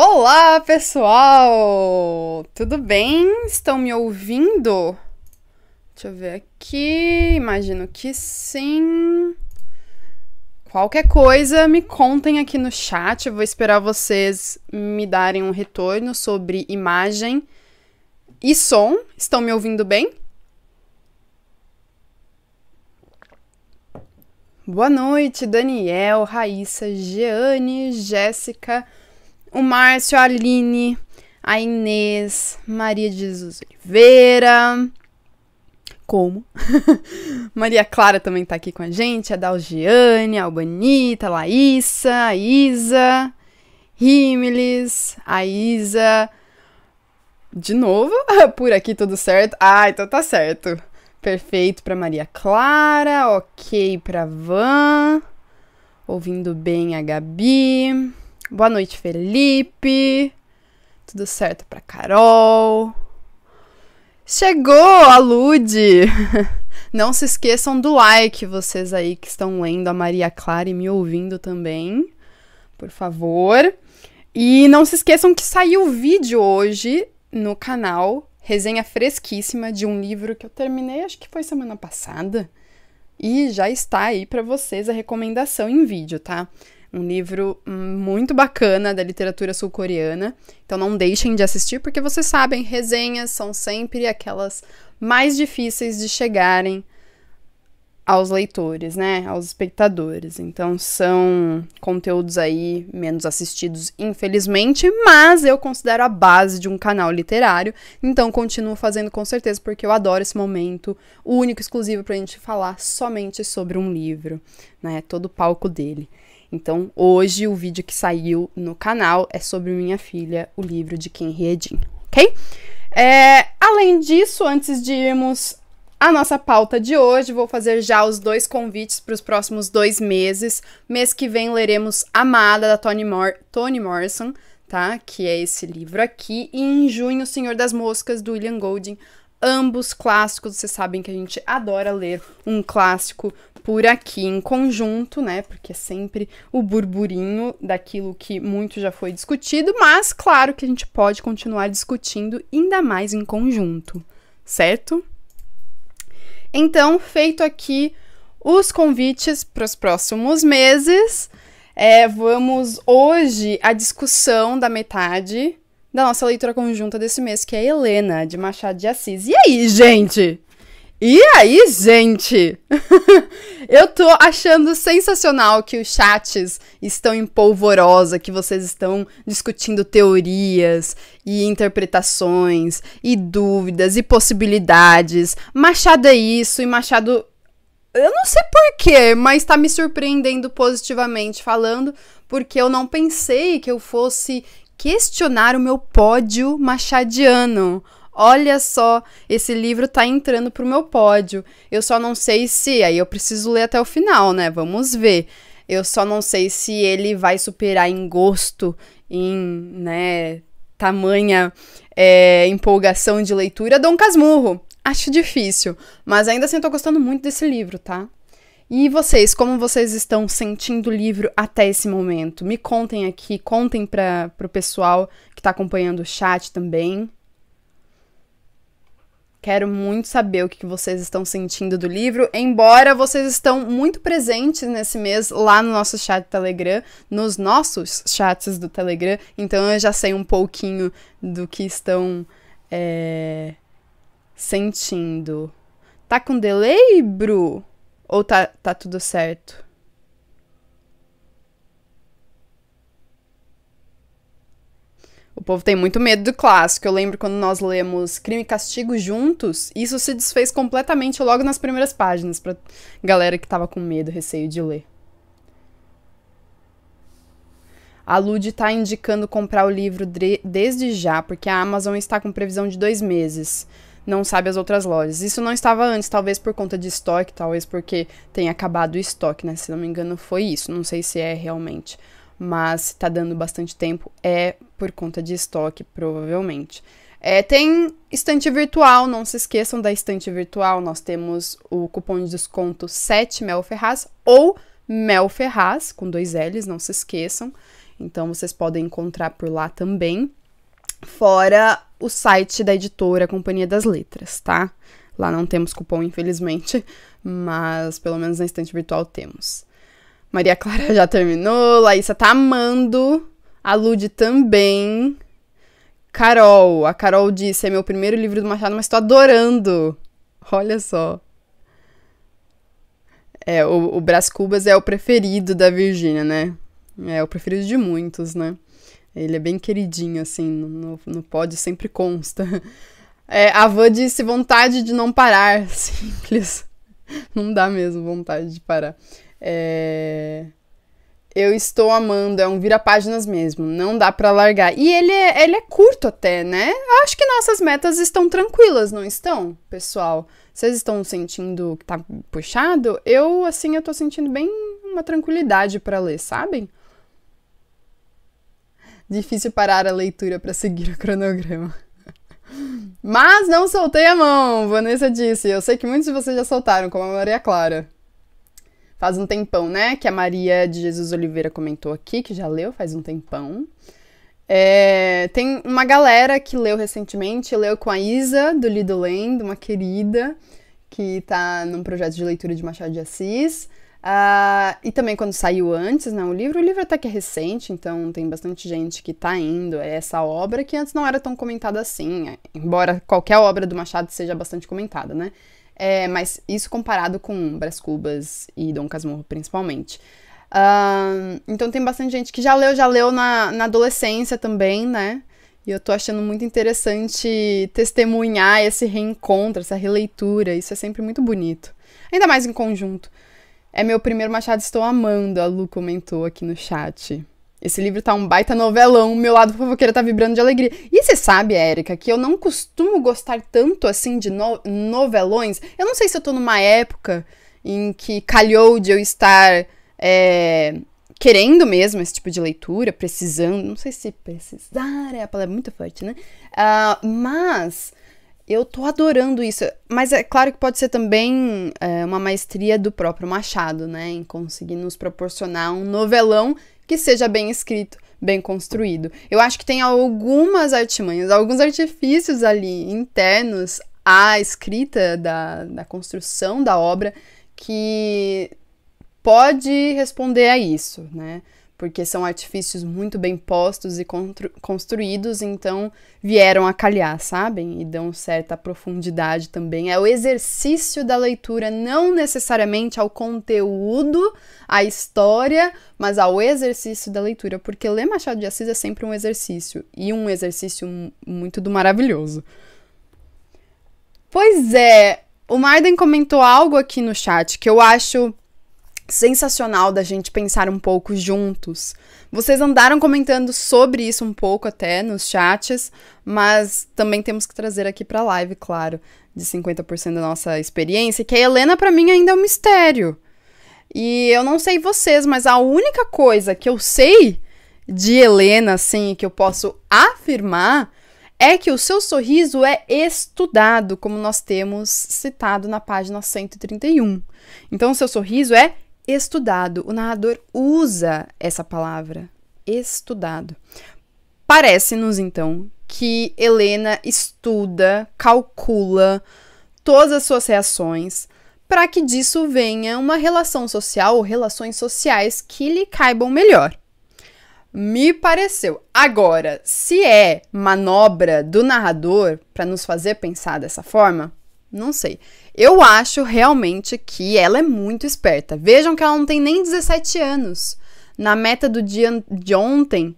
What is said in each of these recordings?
Olá, pessoal! Tudo bem? Estão me ouvindo? Deixa eu ver aqui. Imagino que sim. Qualquer coisa, me contem aqui no chat. Eu vou esperar vocês me darem um retorno sobre imagem e som. Estão me ouvindo bem? Boa noite, Daniel, Raíssa, Jeane, Jéssica o Márcio, a Aline, a Inês, Maria Jesus Oliveira. Como? Maria Clara também tá aqui com a gente, a Dalgiane, a Albanita, a Laísa, a Isa, Rímiles, a Isa. De novo, por aqui tudo certo. Ah, então tá certo. Perfeito para Maria Clara, ok para Van. Ouvindo bem a Gabi. Boa noite, Felipe. Tudo certo pra Carol. Chegou a Lude! Não se esqueçam do like, vocês aí que estão lendo a Maria Clara e me ouvindo também, por favor. E não se esqueçam que saiu o vídeo hoje no canal, resenha fresquíssima de um livro que eu terminei, acho que foi semana passada, e já está aí para vocês a recomendação em vídeo, tá? Um livro hum, muito bacana da literatura sul-coreana. Então não deixem de assistir, porque vocês sabem, resenhas são sempre aquelas mais difíceis de chegarem aos leitores, né? Aos espectadores. Então são conteúdos aí menos assistidos, infelizmente, mas eu considero a base de um canal literário. Então continuo fazendo com certeza, porque eu adoro esse momento único, exclusivo, pra gente falar somente sobre um livro, né? Todo o palco dele. Então, hoje o vídeo que saiu no canal é sobre minha filha, o livro de Ken Riedin, ok? É, além disso, antes de irmos à nossa pauta de hoje, vou fazer já os dois convites para os próximos dois meses. Mês que vem leremos Amada, da Toni Mor Morrison, tá? Que é esse livro aqui. E em junho, Senhor das Moscas, do William Golding ambos clássicos. Vocês sabem que a gente adora ler um clássico por aqui em conjunto, né? Porque é sempre o burburinho daquilo que muito já foi discutido, mas claro que a gente pode continuar discutindo ainda mais em conjunto, certo? Então, feito aqui os convites para os próximos meses, é, vamos hoje à discussão da metade da nossa leitura conjunta desse mês, que é Helena, de Machado de Assis. E aí, gente? E aí, gente? eu tô achando sensacional que os chats estão em polvorosa, que vocês estão discutindo teorias e interpretações e dúvidas e possibilidades. Machado é isso e Machado eu não sei porquê, mas tá me surpreendendo positivamente falando, porque eu não pensei que eu fosse questionar o meu pódio machadiano. Olha só, esse livro tá entrando pro meu pódio. Eu só não sei se. Aí eu preciso ler até o final, né? Vamos ver. Eu só não sei se ele vai superar em gosto, em, né, tamanha é, empolgação de leitura Dom Casmurro. Acho difícil, mas ainda assim eu tô gostando muito desse livro, tá? E vocês, como vocês estão sentindo o livro até esse momento? Me contem aqui, contem para o pessoal que está acompanhando o chat também. Quero muito saber o que vocês estão sentindo do livro, embora vocês estão muito presentes nesse mês lá no nosso chat do Telegram, nos nossos chats do Telegram, então eu já sei um pouquinho do que estão é, sentindo. Tá com delay, Bru? Ou tá, tá tudo certo? O povo tem muito medo do clássico. Eu lembro quando nós lemos Crime e Castigo juntos, isso se desfez completamente logo nas primeiras páginas pra galera que tava com medo, receio de ler. A Lud tá indicando comprar o livro desde já, porque a Amazon está com previsão de dois meses. Não sabe as outras lojas. Isso não estava antes, talvez por conta de estoque, talvez porque tenha acabado o estoque, né? Se não me engano, foi isso. Não sei se é realmente mas se tá dando bastante tempo é por conta de estoque, provavelmente. É, tem estante virtual, não se esqueçam da estante virtual. Nós temos o cupom de desconto 7 Mel Ferraz ou Mel Ferraz, com dois L's, não se esqueçam. Então vocês podem encontrar por lá também. Fora o site da editora Companhia das Letras, tá? Lá não temos cupom, infelizmente, mas pelo menos na estante virtual temos. Maria Clara já terminou, Laísa tá amando, a Lud também. Carol, a Carol disse, é meu primeiro livro do Machado, mas tô adorando. Olha só. É, o, o Brás Cubas é o preferido da Virgínia, né? É o preferido de muitos, né? Ele é bem queridinho, assim, no, no pódio sempre consta. É, a Van disse vontade de não parar, simples. Não dá mesmo vontade de parar. É... Eu estou amando, é um vira-páginas mesmo, não dá para largar. E ele é, ele é curto até, né? Acho que nossas metas estão tranquilas, não estão, pessoal? Vocês estão sentindo que tá puxado? Eu, assim, eu tô sentindo bem uma tranquilidade para ler, sabem? Difícil parar a leitura para seguir o cronograma. Mas não soltei a mão, Vanessa disse. Eu sei que muitos de vocês já soltaram, como a Maria Clara faz um tempão, né? Que a Maria de Jesus Oliveira comentou aqui, que já leu faz um tempão. É, tem uma galera que leu recentemente, leu com a Isa, do Lidoland, uma querida, que tá num projeto de leitura de Machado de Assis. Uh, e também quando saiu antes, né, o livro, o livro até que é recente, então tem bastante gente que tá indo É essa obra, que antes não era tão comentada assim, é, embora qualquer obra do Machado seja bastante comentada, né? É, mas isso comparado com Brás Cubas e Dom Casmurro, principalmente. Uh, então tem bastante gente que já leu, já leu na, na adolescência também, né? E eu tô achando muito interessante testemunhar esse reencontro, essa releitura. Isso é sempre muito bonito. Ainda mais em conjunto. É meu primeiro Machado, estou amando, a Lu comentou aqui no chat. Esse livro tá um baita novelão, meu lado fofoqueira tá vibrando de alegria. E você sabe, Érica, que eu não costumo gostar tanto assim de no novelões. Eu não sei se eu tô numa época em que calhou de eu estar é, querendo mesmo esse tipo de leitura, precisando. Não sei se precisar é a palavra é muito forte, né? Uh, mas eu tô adorando isso. Mas é claro que pode ser também é, uma maestria do próprio Machado, né? Em conseguir nos proporcionar um novelão que seja bem escrito, bem construído. Eu acho que tem algumas artimanhas, alguns artifícios ali internos à escrita da, da construção da obra que pode responder a isso, né? porque são artifícios muito bem postos e construídos, então vieram a calhar, sabem? E dão certa profundidade também. É o exercício da leitura, não necessariamente ao conteúdo, à história, mas ao exercício da leitura, porque ler Machado de Assis é sempre um exercício, e um exercício muito do maravilhoso. Pois é, o Marden comentou algo aqui no chat que eu acho sensacional da gente pensar um pouco juntos. Vocês andaram comentando sobre isso um pouco até nos chats, mas também temos que trazer aqui para live, claro, de 50% da nossa experiência, que a Helena para mim ainda é um mistério. E eu não sei vocês, mas a única coisa que eu sei de Helena assim que eu posso afirmar é que o seu sorriso é estudado, como nós temos citado na página 131. Então, o seu sorriso é estudado. O narrador usa essa palavra, estudado. Parece-nos então que Helena estuda, calcula todas as suas reações para que disso venha uma relação social ou relações sociais que lhe caibam melhor. Me pareceu. Agora, se é manobra do narrador para nos fazer pensar dessa forma, não sei. Eu acho realmente que ela é muito esperta. Vejam que ela não tem nem 17 anos. Na meta do dia de ontem,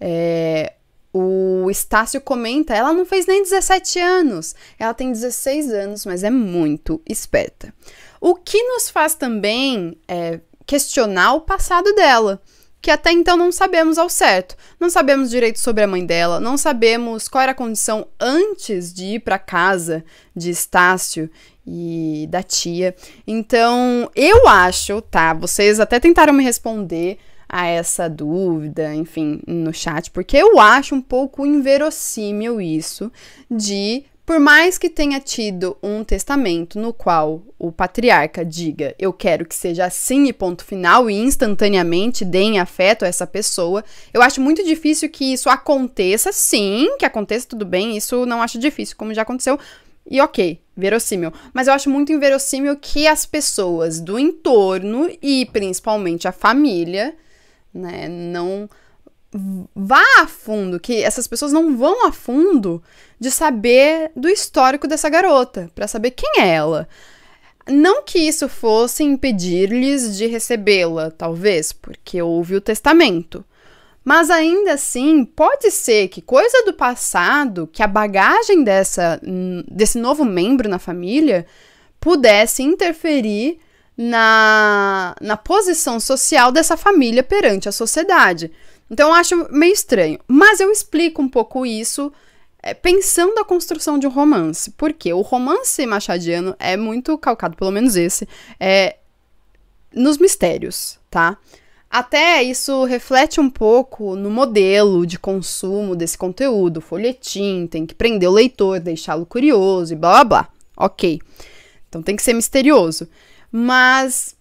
é, o Estácio comenta: ela não fez nem 17 anos. Ela tem 16 anos, mas é muito esperta. O que nos faz também é, questionar o passado dela que até então não sabemos ao certo. Não sabemos direito sobre a mãe dela, não sabemos qual era a condição antes de ir para casa de Estácio e da tia. Então, eu acho, tá? Vocês até tentaram me responder a essa dúvida, enfim, no chat, porque eu acho um pouco inverossímil isso de por mais que tenha tido um testamento no qual o patriarca diga eu quero que seja assim e ponto final, e instantaneamente deem afeto a essa pessoa, eu acho muito difícil que isso aconteça, sim, que aconteça tudo bem, isso não acho difícil, como já aconteceu, e ok, verossímil. Mas eu acho muito inverossímil que as pessoas do entorno e principalmente a família, né, não vá a fundo, que essas pessoas não vão a fundo de saber do histórico dessa garota, para saber quem é ela. Não que isso fosse impedir-lhes de recebê-la, talvez, porque houve o testamento. Mas ainda assim, pode ser que coisa do passado, que a bagagem dessa, hum, desse novo membro na família pudesse interferir na, na posição social dessa família perante a sociedade. Então eu acho meio estranho. Mas eu explico um pouco isso é, pensando a construção de um romance. Porque o romance machadiano é muito calcado, pelo menos esse, é, nos mistérios, tá? Até isso reflete um pouco no modelo de consumo desse conteúdo, folhetim, tem que prender o leitor, deixá-lo curioso e blá blá blá. Ok. Então tem que ser misterioso. Mas,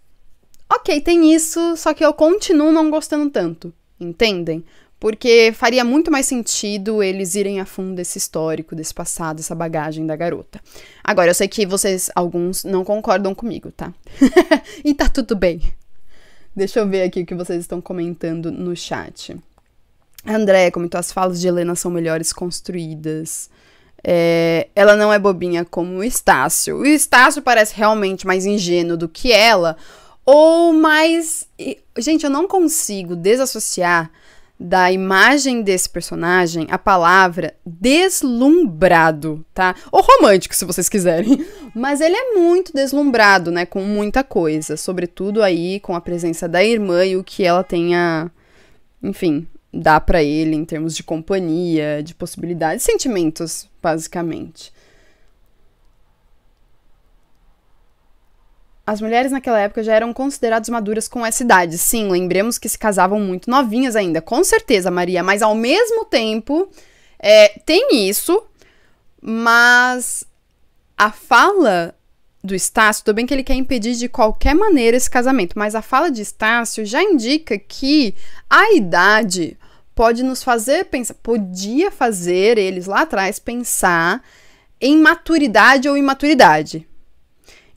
ok, tem isso, só que eu continuo não gostando tanto, entendem? Porque faria muito mais sentido eles irem a fundo desse histórico, desse passado, dessa bagagem da garota. Agora, eu sei que vocês, alguns, não concordam comigo, tá? e tá tudo bem. Deixa eu ver aqui o que vocês estão comentando no chat. André Andréia comentou: as falas de Helena são melhores construídas. É, ela não é bobinha como o Estácio. O Estácio parece realmente mais ingênuo do que ela. Ou mais. Gente, eu não consigo desassociar da imagem desse personagem a palavra deslumbrado, tá? Ou romântico, se vocês quiserem. Mas ele é muito deslumbrado, né? Com muita coisa. Sobretudo aí com a presença da irmã e o que ela tenha. Enfim, dá para ele em termos de companhia, de possibilidades, sentimentos, basicamente. As mulheres naquela época já eram consideradas maduras com essa idade. Sim, lembremos que se casavam muito novinhas ainda, com certeza, Maria, mas ao mesmo tempo é, tem isso, mas a fala do Estácio, tudo bem que ele quer impedir de qualquer maneira esse casamento, mas a fala de Estácio já indica que a idade pode nos fazer pensar, podia fazer eles lá atrás pensar em maturidade ou imaturidade.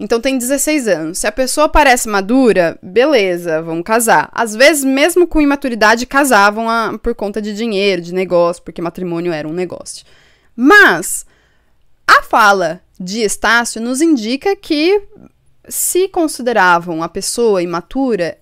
Então tem 16 anos. Se a pessoa parece madura, beleza, vão casar. Às vezes, mesmo com imaturidade, casavam a, por conta de dinheiro, de negócio, porque matrimônio era um negócio. Mas a fala de Estácio nos indica que se consideravam a pessoa imatura,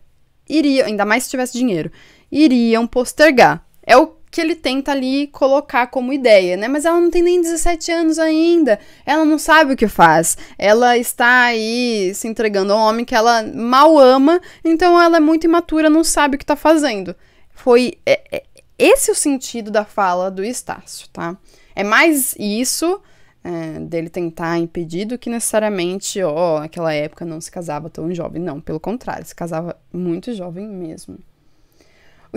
iria, ainda mais se tivesse dinheiro, iriam postergar. É o que ele tenta ali colocar como ideia, né? Mas ela não tem nem 17 anos ainda, ela não sabe o que faz, ela está aí se entregando a um homem que ela mal ama, então ela é muito imatura, não sabe o que está fazendo. Foi é, é, esse é o sentido da fala do Estácio, tá? É mais isso é, dele tentar impedir do que necessariamente, ó, aquela naquela época não se casava tão jovem. Não, pelo contrário, se casava muito jovem mesmo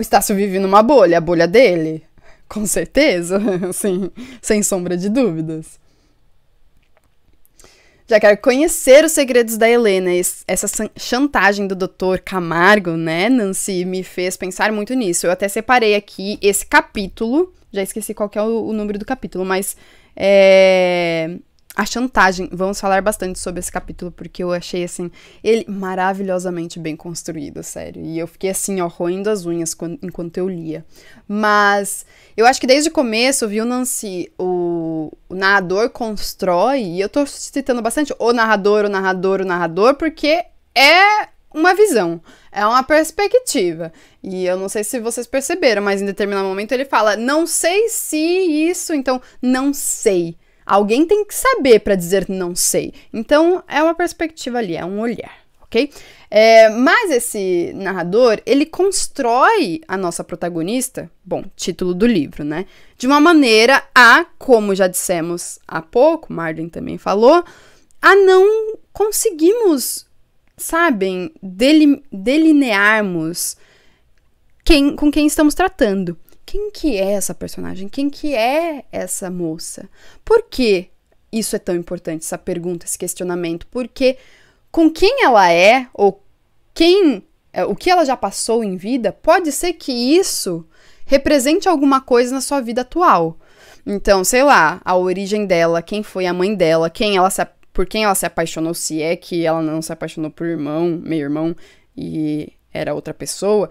o Estácio vive numa bolha, a bolha dele. Com certeza, sim, sem sombra de dúvidas. Já quero conhecer os segredos da Helena. Essa chantagem do Dr. Camargo, né, Nancy, me fez pensar muito nisso. Eu até separei aqui esse capítulo. Já esqueci qual é o, o número do capítulo, mas é, a chantagem. Vamos falar bastante sobre esse capítulo porque eu achei assim ele maravilhosamente bem construído, sério. E eu fiquei assim, ó, roendo as unhas quando, enquanto eu lia. Mas eu acho que desde o começo, viu, Nancy, o, o narrador constrói, e eu tô citando bastante o narrador, o narrador, o narrador, porque é uma visão, é uma perspectiva. E eu não sei se vocês perceberam, mas em determinado momento ele fala: "Não sei se isso", então não sei. Alguém tem que saber para dizer não sei. Então é uma perspectiva ali, é um olhar, ok? É, mas esse narrador ele constrói a nossa protagonista, bom, título do livro, né? De uma maneira a, como já dissemos há pouco, Marlon também falou, a não conseguimos, sabem, delinearmos quem, com quem estamos tratando quem que é essa personagem? Quem que é essa moça? Por que isso é tão importante, essa pergunta, esse questionamento? Porque com quem ela é ou quem é, o que ela já passou em vida, pode ser que isso represente alguma coisa na sua vida atual. Então, sei lá, a origem dela, quem foi a mãe dela, quem ela se, por quem ela se apaixonou, se é que ela não se apaixonou por irmão, meio irmão e era outra pessoa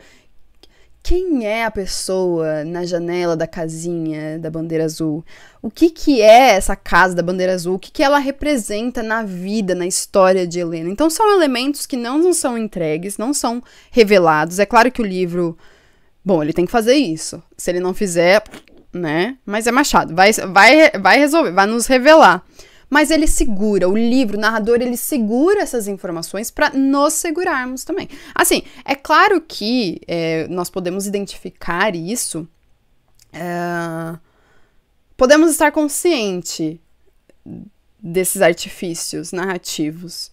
quem é a pessoa na janela da casinha da bandeira azul? O que, que é essa casa da bandeira azul? O que, que ela representa na vida, na história de Helena? Então são elementos que não, não são entregues, não são revelados. É claro que o livro, bom, ele tem que fazer isso. Se ele não fizer, né? Mas é Machado, vai, vai, vai resolver, vai nos revelar mas ele segura, o livro, o narrador, ele segura essas informações para nos segurarmos também. Assim, é claro que é, nós podemos identificar isso, é, podemos estar consciente desses artifícios narrativos.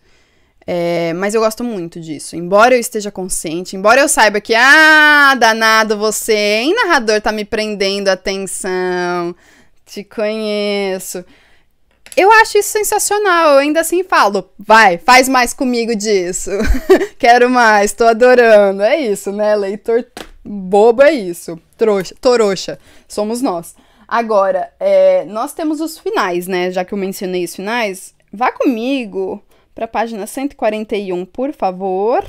É, mas eu gosto muito disso. Embora eu esteja consciente, embora eu saiba que, ah, danado você, hein, narrador, tá me prendendo a atenção. Te conheço. Eu acho isso sensacional. Eu ainda assim falo, vai, faz mais comigo disso. Quero mais, tô adorando. É isso, né? Leitor bobo é isso. Trouxa, toroxa, somos nós. Agora, é, nós temos os finais, né? Já que eu mencionei os finais, vá comigo para página 141, por favor.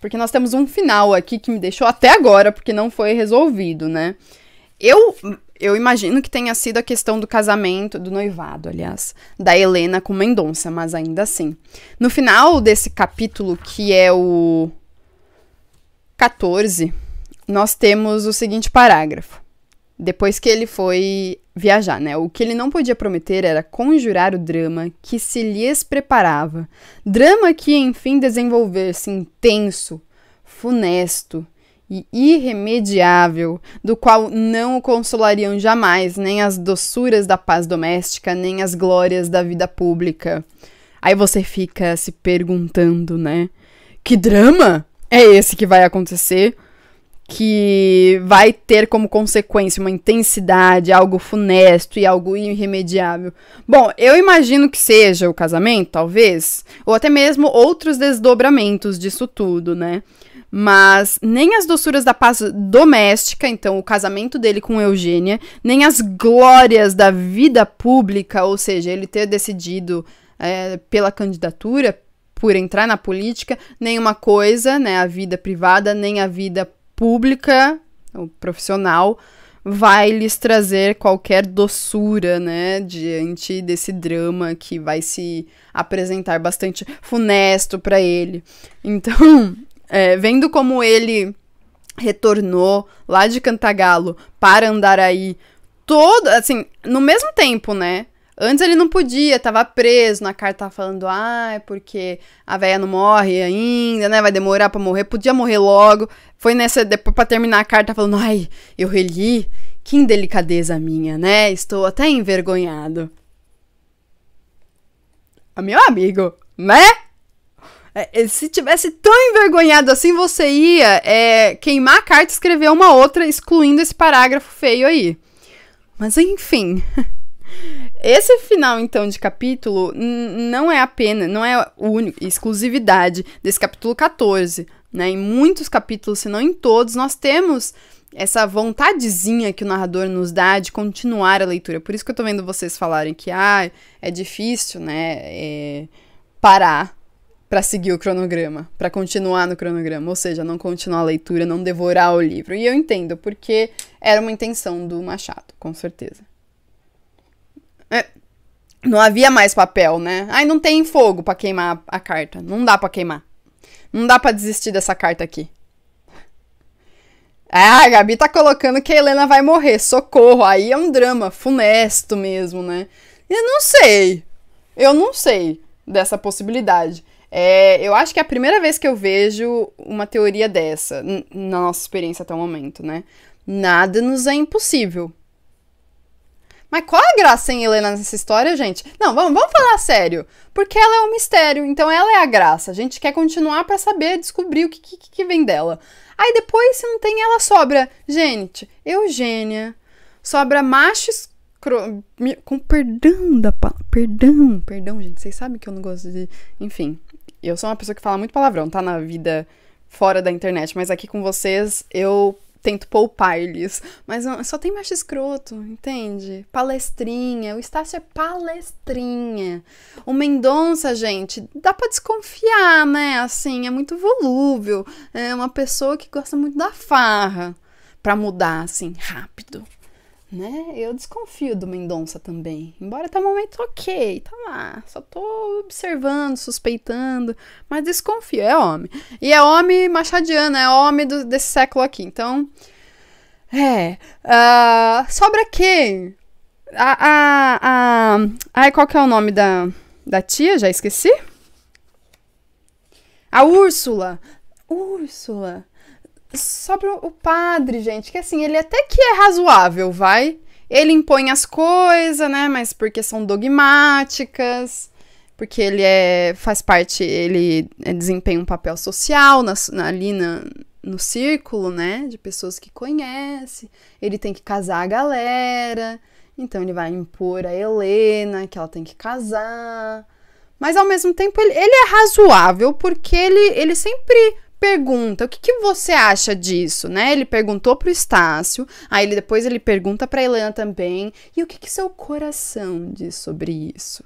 Porque nós temos um final aqui que me deixou até agora, porque não foi resolvido, né? Eu eu imagino que tenha sido a questão do casamento, do noivado, aliás, da Helena com Mendonça, mas ainda assim. No final desse capítulo, que é o 14, nós temos o seguinte parágrafo. Depois que ele foi viajar, né? O que ele não podia prometer era conjurar o drama que se lhes preparava. Drama que, enfim, desenvolver-se intenso, funesto, e irremediável, do qual não o consolariam jamais nem as doçuras da paz doméstica, nem as glórias da vida pública. Aí você fica se perguntando, né? Que drama é esse que vai acontecer? Que vai ter como consequência uma intensidade, algo funesto e algo irremediável. Bom, eu imagino que seja o casamento, talvez, ou até mesmo outros desdobramentos disso tudo, né? mas nem as doçuras da paz doméstica, então o casamento dele com Eugênia, nem as glórias da vida pública, ou seja, ele ter decidido é, pela candidatura, por entrar na política, nenhuma coisa, né, a vida privada, nem a vida pública, o profissional, vai lhes trazer qualquer doçura, né, diante desse drama que vai se apresentar bastante funesto para ele. Então, é, vendo como ele retornou lá de Cantagalo para Andaraí, todo, assim, no mesmo tempo, né? Antes ele não podia, tava preso, na carta tava falando, ah, é porque a velha não morre ainda, né, vai demorar para morrer, podia morrer logo. Foi nessa, depois pra terminar a carta falando, ai, eu reli, que indelicadeza minha, né, estou até envergonhado. Meu amigo, né? É, é, se tivesse tão envergonhado assim, você ia é, queimar a carta e escrever uma outra, excluindo esse parágrafo feio aí. Mas enfim. Esse final, então, de capítulo não é apenas, não é único, exclusividade desse capítulo 14. Né? Em muitos capítulos, se não em todos, nós temos essa vontadezinha que o narrador nos dá de continuar a leitura. Por isso que eu tô vendo vocês falarem que ah, é difícil, né? É, parar para seguir o cronograma, para continuar no cronograma, ou seja, não continuar a leitura, não devorar o livro. E eu entendo, porque era uma intenção do Machado, com certeza. É, não havia mais papel, né? Ai, não tem fogo para queimar a carta. Não dá para queimar. Não dá para desistir dessa carta aqui. Ah, a Gabi tá colocando que a Helena vai morrer. Socorro. Aí é um drama funesto mesmo, né? Eu não sei. Eu não sei dessa possibilidade. É, eu acho que é a primeira vez que eu vejo uma teoria dessa, na nossa experiência até o momento, né? Nada nos é impossível. Mas qual a graça em Helena nessa história, gente? Não, vamos, vamos falar sério. Porque ela é um mistério, então ela é a graça. A gente quer continuar para saber, descobrir o que, que, que vem dela. Aí depois, se não tem, ela sobra. Gente, Eugênia. Sobra machos com perdão da perdão, perdão, gente, vocês sabem que eu não gosto de, enfim eu sou uma pessoa que fala muito palavrão, tá? Na vida fora da internet, mas aqui com vocês eu tento poupar eles. Mas só tem macho escroto, entende? Palestrinha. O Estácio é palestrinha. O Mendonça, gente, dá pra desconfiar, né? Assim, é muito volúvel. É uma pessoa que gosta muito da farra. Pra mudar, assim, rápido né? Eu desconfio do Mendonça também. Embora tá um momento ok, tá lá. Só tô observando, suspeitando, mas desconfio. É homem. E é homem machadiano, é homem do, desse século aqui. Então. É. Uh, sobra quem? A. a, a ai, qual que é o nome da, da tia? Já esqueci? A Úrsula. Úrsula sobre o padre, gente, que assim, ele até que é razoável, vai? Ele impõe as coisas, né? Mas porque são dogmáticas, porque ele é, faz parte, ele é, desempenha um papel social na, na, ali na, no círculo, né? De pessoas que conhece. Ele tem que casar a galera. Então ele vai impor a Helena que ela tem que casar. Mas ao mesmo tempo ele, ele é razoável porque ele, ele sempre pergunta: o que, que você acha disso? Né? Ele perguntou para o Estácio, aí ele, depois ele pergunta a Helena também. E o que, que seu coração diz sobre isso?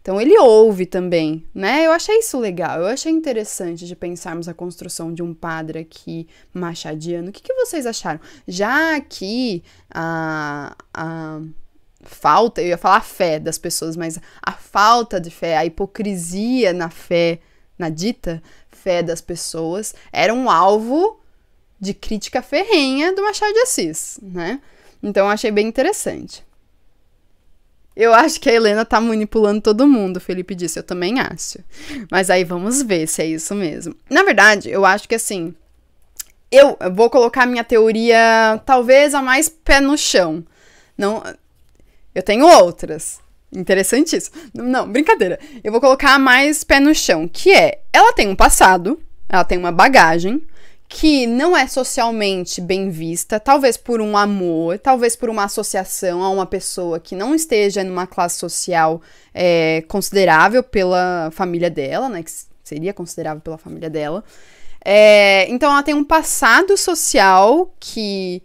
Então ele ouve também, né? Eu achei isso legal, eu achei interessante de pensarmos a construção de um padre aqui machadiano. O que, que vocês acharam? Já que a, a falta, eu ia falar a fé das pessoas, mas a falta de fé, a hipocrisia na fé na dita fé das pessoas, era um alvo de crítica ferrenha do Machado de Assis, né? Então eu achei bem interessante. Eu acho que a Helena tá manipulando todo mundo, Felipe disse, eu também acho. Mas aí vamos ver se é isso mesmo. Na verdade, eu acho que assim, eu vou colocar minha teoria talvez a mais pé no chão. Não, eu tenho outras, Interessante isso. Não, brincadeira. Eu vou colocar mais pé no chão, que é, ela tem um passado, ela tem uma bagagem que não é socialmente bem vista, talvez por um amor, talvez por uma associação a uma pessoa que não esteja numa classe social é, considerável pela família dela, né? Que seria considerável pela família dela. É, então ela tem um passado social que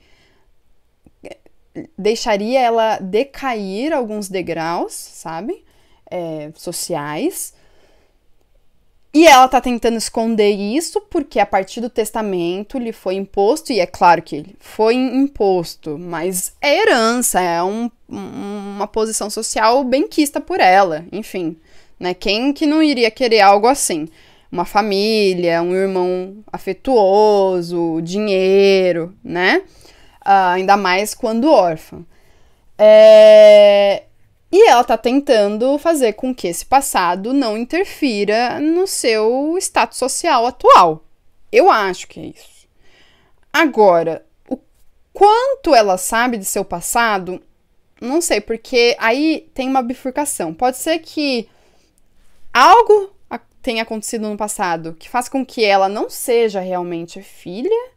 deixaria ela decair alguns degraus, sabe? É, sociais. E ela tá tentando esconder isso porque a partir do testamento lhe foi imposto, e é claro que foi imposto, mas é herança, é um, uma posição social benquista por ela, enfim. Né? Quem que não iria querer algo assim? Uma família, um irmão afetuoso, dinheiro, né? Ah, ainda mais quando órfã. É... E ela está tentando fazer com que esse passado não interfira no seu status social atual. Eu acho que é isso. Agora, o quanto ela sabe de seu passado, não sei, porque aí tem uma bifurcação. Pode ser que algo tenha acontecido no passado que faz com que ela não seja realmente filha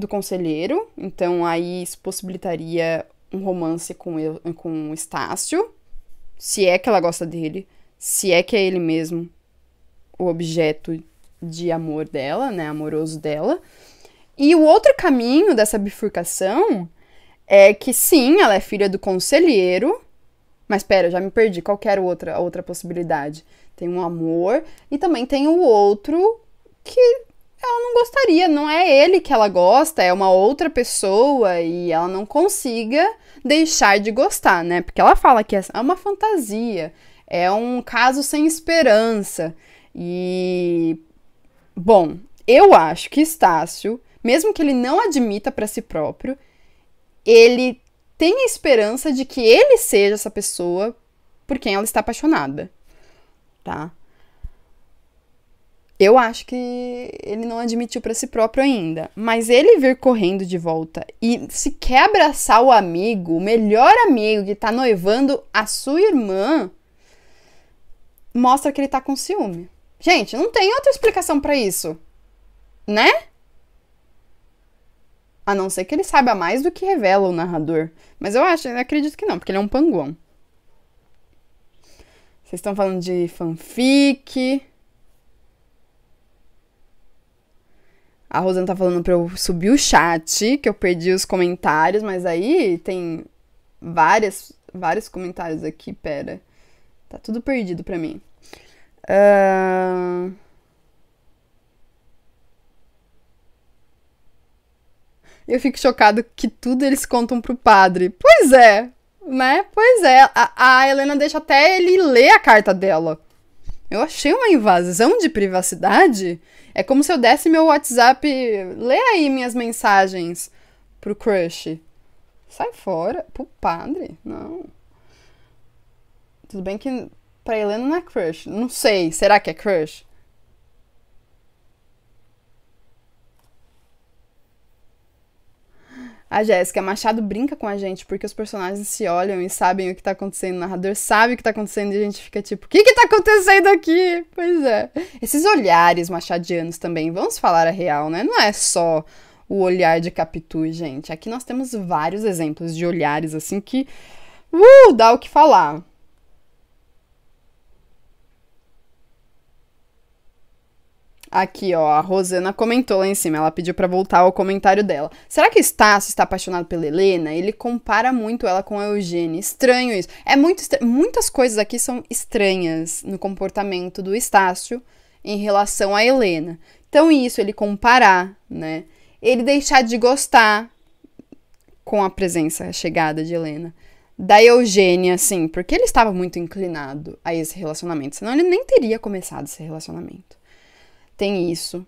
do conselheiro, então aí isso possibilitaria um romance com, eu, com Estácio, se é que ela gosta dele, se é que é ele mesmo o objeto de amor dela, né, amoroso dela. E o outro caminho dessa bifurcação é que sim, ela é filha do conselheiro, mas pera, já me perdi, qual era outra, outra possibilidade? Tem um amor e também tem o outro que ela não gostaria, não é ele que ela gosta, é uma outra pessoa e ela não consiga deixar de gostar, né? Porque ela fala que é, é uma fantasia, é um caso sem esperança. E bom, eu acho que Estácio, mesmo que ele não admita para si próprio, ele tem a esperança de que ele seja essa pessoa por quem ela está apaixonada, tá? Eu acho que ele não admitiu para si próprio ainda. Mas ele vir correndo de volta e se quer abraçar o amigo, o melhor amigo que tá noivando a sua irmã, mostra que ele tá com ciúme. Gente, não tem outra explicação para isso. Né? A não ser que ele saiba mais do que revela o narrador. Mas eu acho, eu acredito que não, porque ele é um panguão. Vocês estão falando de fanfic. A Rosana tá falando pra eu subir o chat, que eu perdi os comentários, mas aí tem várias, vários comentários aqui, pera. Tá tudo perdido pra mim. Uh... Eu fico chocado que tudo eles contam pro padre. Pois é, né? Pois é. A, a Helena deixa até ele ler a carta dela. Eu achei uma invasão de privacidade é como se eu desse meu WhatsApp, lê aí minhas mensagens pro crush. Sai fora, pro padre? Não. Tudo bem que pra Helena não é crush. Não sei, será que é crush? A Jéssica Machado brinca com a gente porque os personagens se olham e sabem o que tá acontecendo. O narrador sabe o que tá acontecendo e a gente fica tipo, o que que tá acontecendo aqui? Pois é. Esses olhares machadianos também, vamos falar a real, né? Não é só o olhar de Capitu, gente. Aqui nós temos vários exemplos de olhares assim que. Uh, dá o que falar. Aqui, ó, a Rosana comentou lá em cima, ela pediu para voltar ao comentário dela. Será que Estácio está apaixonado pela Helena? Ele compara muito ela com a Eugênia. Estranho isso. É muito estranho. Muitas coisas aqui são estranhas no comportamento do Estácio em relação a Helena. Então, isso, ele comparar, né? Ele deixar de gostar com a presença, a chegada de Helena da Eugênia, assim, porque ele estava muito inclinado a esse relacionamento, senão ele nem teria começado esse relacionamento tem isso.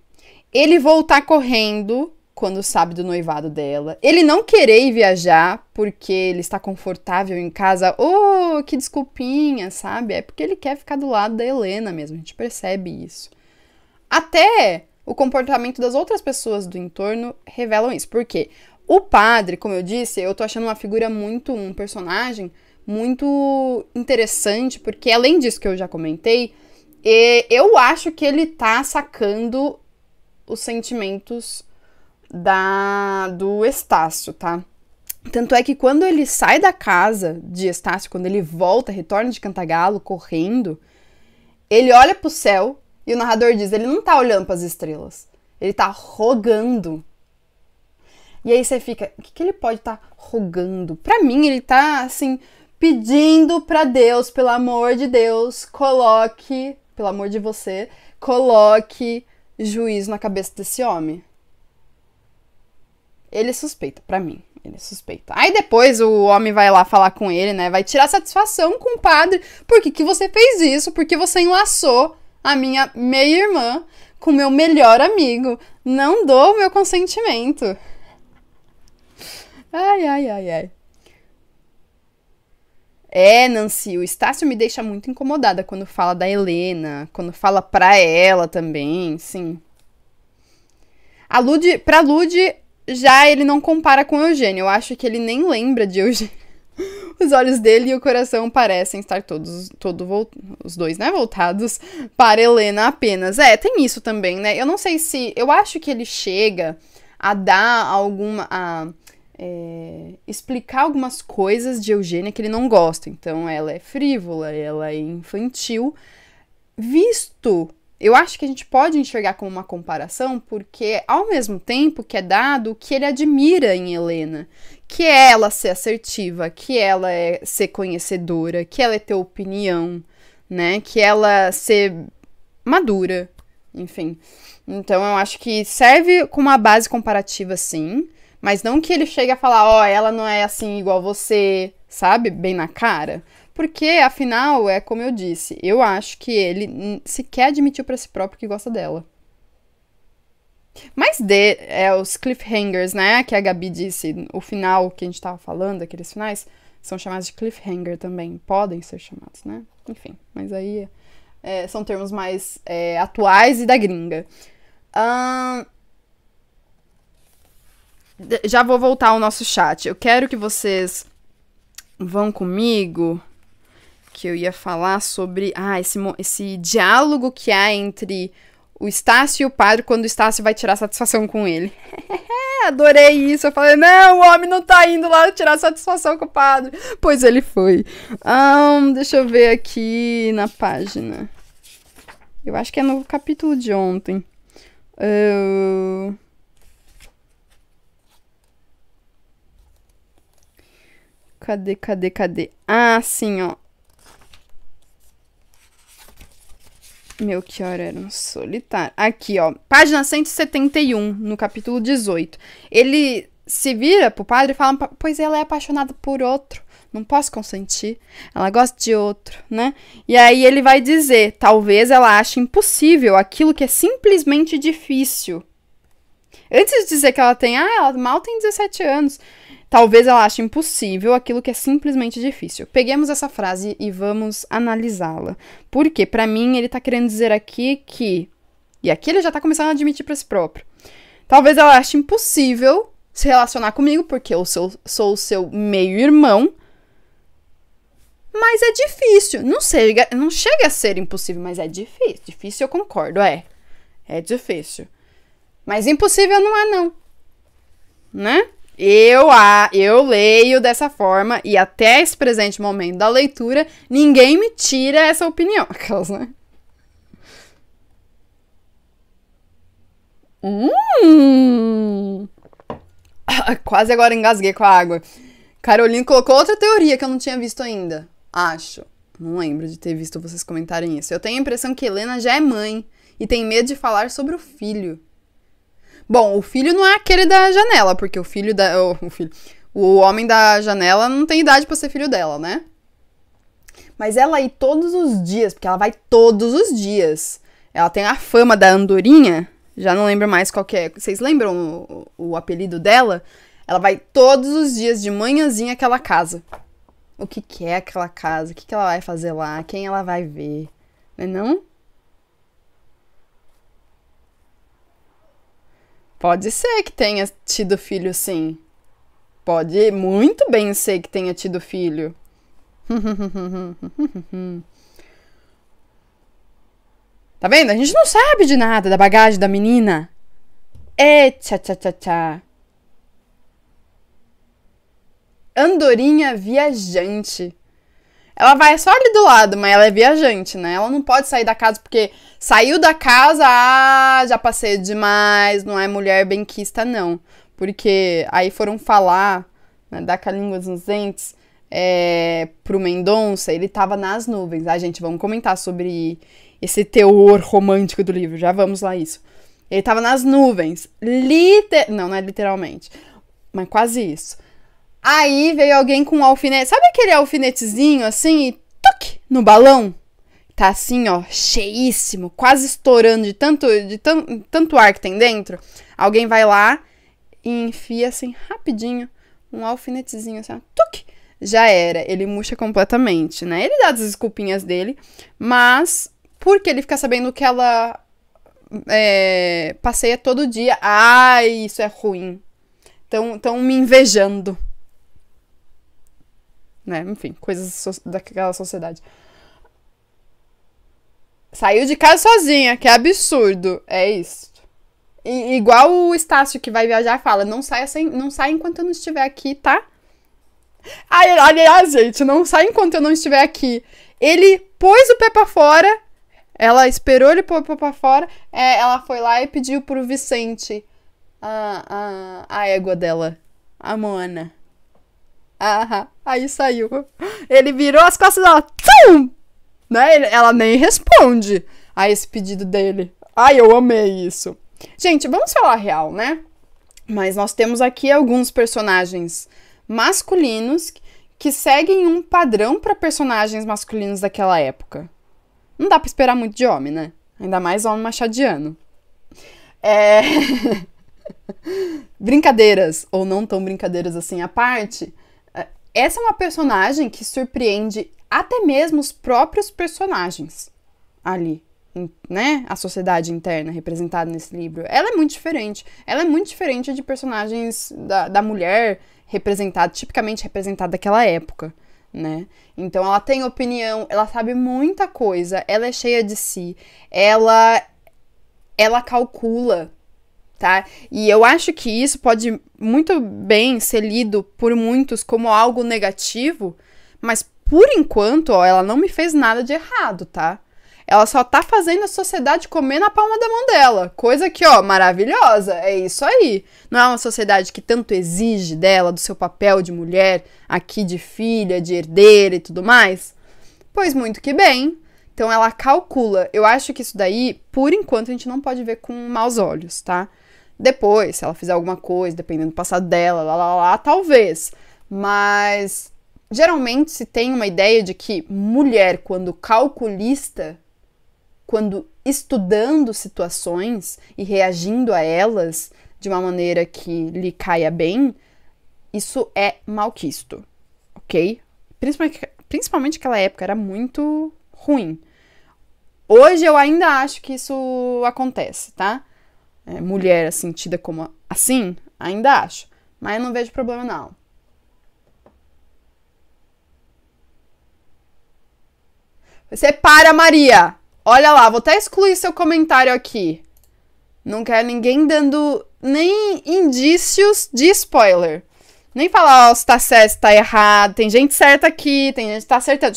Ele voltar correndo quando sabe do noivado dela. Ele não querer ir viajar porque ele está confortável em casa. Oh, que desculpinha, sabe? É porque ele quer ficar do lado da Helena mesmo. A gente percebe isso. Até o comportamento das outras pessoas do entorno revelam isso. Por quê? O padre, como eu disse, eu tô achando uma figura muito, um personagem muito interessante, porque além disso que eu já comentei, e eu acho que ele tá sacando os sentimentos da do Estácio, tá? Tanto é que quando ele sai da casa de Estácio, quando ele volta, retorna de Cantagalo correndo, ele olha pro céu e o narrador diz: ele não tá olhando para as estrelas, ele tá rogando. E aí você fica: o que, que ele pode estar tá rogando? Pra mim, ele tá assim, pedindo para Deus, pelo amor de Deus, coloque pelo amor de você, coloque juízo na cabeça desse homem. Ele é suspeita, para mim. Ele é suspeita. Aí depois o homem vai lá falar com ele, né? Vai tirar satisfação com o padre. Por que, que você fez isso? Porque você enlaçou a minha meia-irmã com meu melhor amigo. Não dou o meu consentimento. Ai, ai, ai, ai. É, Nancy, o Estácio me deixa muito incomodada quando fala da Helena, quando fala pra ela também, sim. A Lud, pra Lud, já ele não compara com o Eugênio. Eu acho que ele nem lembra de Eugênio. Os olhos dele e o coração parecem estar todos, todo os dois, né, voltados para Helena apenas. É, tem isso também, né? Eu não sei se, eu acho que ele chega a dar alguma a é, explicar algumas coisas de Eugênia que ele não gosta. Então, ela é frívola, ela é infantil, visto. Eu acho que a gente pode enxergar como uma comparação, porque ao mesmo tempo que é dado o que ele admira em Helena, que é ela ser assertiva, que ela é ser conhecedora, que ela é ter opinião, né? Que ela ser madura, enfim. Então eu acho que serve como uma base comparativa, sim. Mas não que ele chegue a falar, ó, oh, ela não é assim igual você, sabe? Bem na cara. Porque, afinal, é como eu disse, eu acho que ele sequer admitiu para si próprio que gosta dela. Mas de, é, os cliffhangers, né? Que a Gabi disse, o final que a gente tava falando, aqueles finais, são chamados de cliffhanger também. Podem ser chamados, né? Enfim, mas aí é, são termos mais é, atuais e da gringa. Ahn. Um, já vou voltar ao nosso chat. Eu quero que vocês vão comigo que eu ia falar sobre ah, esse, esse diálogo que há entre o Estácio e o padre quando o Estácio vai tirar satisfação com ele. Adorei isso. Eu falei, não, o homem não tá indo lá tirar satisfação com o padre. Pois ele foi. Um, deixa eu ver aqui na página. Eu acho que é no capítulo de ontem. Uh... Cadê, cadê, cadê? Ah, sim, ó. Meu, que hora era um solitário. Aqui, ó. Página 171, no capítulo 18. Ele se vira pro padre e fala: Pois ela é apaixonada por outro. Não posso consentir. Ela gosta de outro, né? E aí ele vai dizer: Talvez ela ache impossível aquilo que é simplesmente difícil. Antes de dizer que ela tem. Ah, ela mal tem 17 anos. Talvez ela ache impossível aquilo que é simplesmente difícil. Peguemos essa frase e vamos analisá-la. Porque, para mim, ele está querendo dizer aqui que. E aqui ele já está começando a admitir para si próprio. Talvez ela ache impossível se relacionar comigo, porque eu sou, sou o seu meio-irmão. Mas é difícil. Não, sei, não chega a ser impossível, mas é difícil. Difícil eu concordo, é. É difícil. Mas impossível não é, não. Né? Eu, a, eu leio dessa forma e até esse presente momento da leitura, ninguém me tira essa opinião. Aquelas, né? Hum. Quase agora engasguei com a água. Carolina colocou outra teoria que eu não tinha visto ainda. Acho. Não lembro de ter visto vocês comentarem isso. Eu tenho a impressão que Helena já é mãe e tem medo de falar sobre o filho. Bom, o filho não é aquele da janela, porque o filho da. o, filho, o homem da janela não tem idade para ser filho dela, né? Mas ela ir todos os dias, porque ela vai todos os dias. Ela tem a fama da Andorinha, já não lembro mais qual é. Vocês lembram o, o apelido dela? Ela vai todos os dias de manhãzinha àquela casa. O que, que é aquela casa? O que, que ela vai fazer lá? Quem ela vai ver? Não é não? Pode ser que tenha tido filho, sim. Pode muito bem ser que tenha tido filho. tá vendo? A gente não sabe de nada da bagagem da menina. É, tchá, tchá, tchá, tchá. Andorinha viajante. Ela vai só ali do lado, mas ela é viajante, né? Ela não pode sair da casa porque saiu da casa, ah, já passei demais, não é mulher benquista, não. Porque aí foram falar, né, dar com a língua nos dentes, é, pro Mendonça, ele tava nas nuvens. Ah, gente, vamos comentar sobre esse teor romântico do livro, já vamos lá isso. Ele tava nas nuvens, liter... Não, não é literalmente, mas quase isso. Aí veio alguém com um alfinete. Sabe aquele alfinetezinho assim e toque no balão? Tá assim, ó, cheíssimo, quase estourando de tanto, de tanto ar que tem dentro. Alguém vai lá e enfia assim rapidinho um alfinetezinho assim, ó, Já era, ele murcha completamente, né? Ele dá as desculpinhas dele, mas porque ele fica sabendo que ela é, passeia todo dia. Ai, isso é ruim. Estão me invejando né? Enfim, coisas so daquela sociedade. Saiu de casa sozinha, que é absurdo. É isso. E, igual o Estácio que vai viajar fala, não saia, sem, não sai enquanto eu não estiver aqui, tá? Aliás, gente, não sai enquanto eu não estiver aqui. Ele pôs o pé pra fora, ela esperou ele pôr o pé pra fora, é, ela foi lá e pediu pro Vicente a, a, a égua dela, a Moana aí saiu. Ele virou as costas dela, tum! Né? Ela nem responde a esse pedido dele. Ai, eu amei isso. Gente, vamos falar real, né? Mas nós temos aqui alguns personagens masculinos que seguem um padrão para personagens masculinos daquela época. Não dá para esperar muito de homem, né? Ainda mais homem machadiano. É... brincadeiras, ou não tão brincadeiras assim à parte, essa é uma personagem que surpreende até mesmo os próprios personagens ali, né? A sociedade interna representada nesse livro. Ela é muito diferente. Ela é muito diferente de personagens da, da mulher representada, tipicamente representada daquela época. Né? Então ela tem opinião, ela sabe muita coisa, ela é cheia de si, ela ela calcula tá? E eu acho que isso pode muito bem ser lido por muitos como algo negativo, mas por enquanto, ó, ela não me fez nada de errado, tá? Ela só tá fazendo a sociedade comer na palma da mão dela. Coisa que, ó, maravilhosa. É isso aí. Não é uma sociedade que tanto exige dela, do seu papel de mulher, aqui de filha, de herdeira e tudo mais. Pois muito que bem. Então ela calcula. Eu acho que isso daí, por enquanto, a gente não pode ver com maus olhos, tá? Depois, se ela fizer alguma coisa, dependendo do passado dela, lá, lá, lá, talvez. Mas geralmente se tem uma ideia de que mulher, quando calculista, quando estudando situações e reagindo a elas de uma maneira que lhe caia bem, isso é malquisto, ok? Principalmente, principalmente aquela época era muito ruim. Hoje eu ainda acho que isso acontece, tá? é, mulher assim, tida como assim, ainda acho. Mas eu não vejo problema, não. Você para, Maria! Olha lá, vou até excluir seu comentário aqui. Não quero ninguém dando nem indícios de spoiler. Nem falar, ó, oh, se tá certo, se tá errado. Tem gente certa aqui, tem gente que tá certa.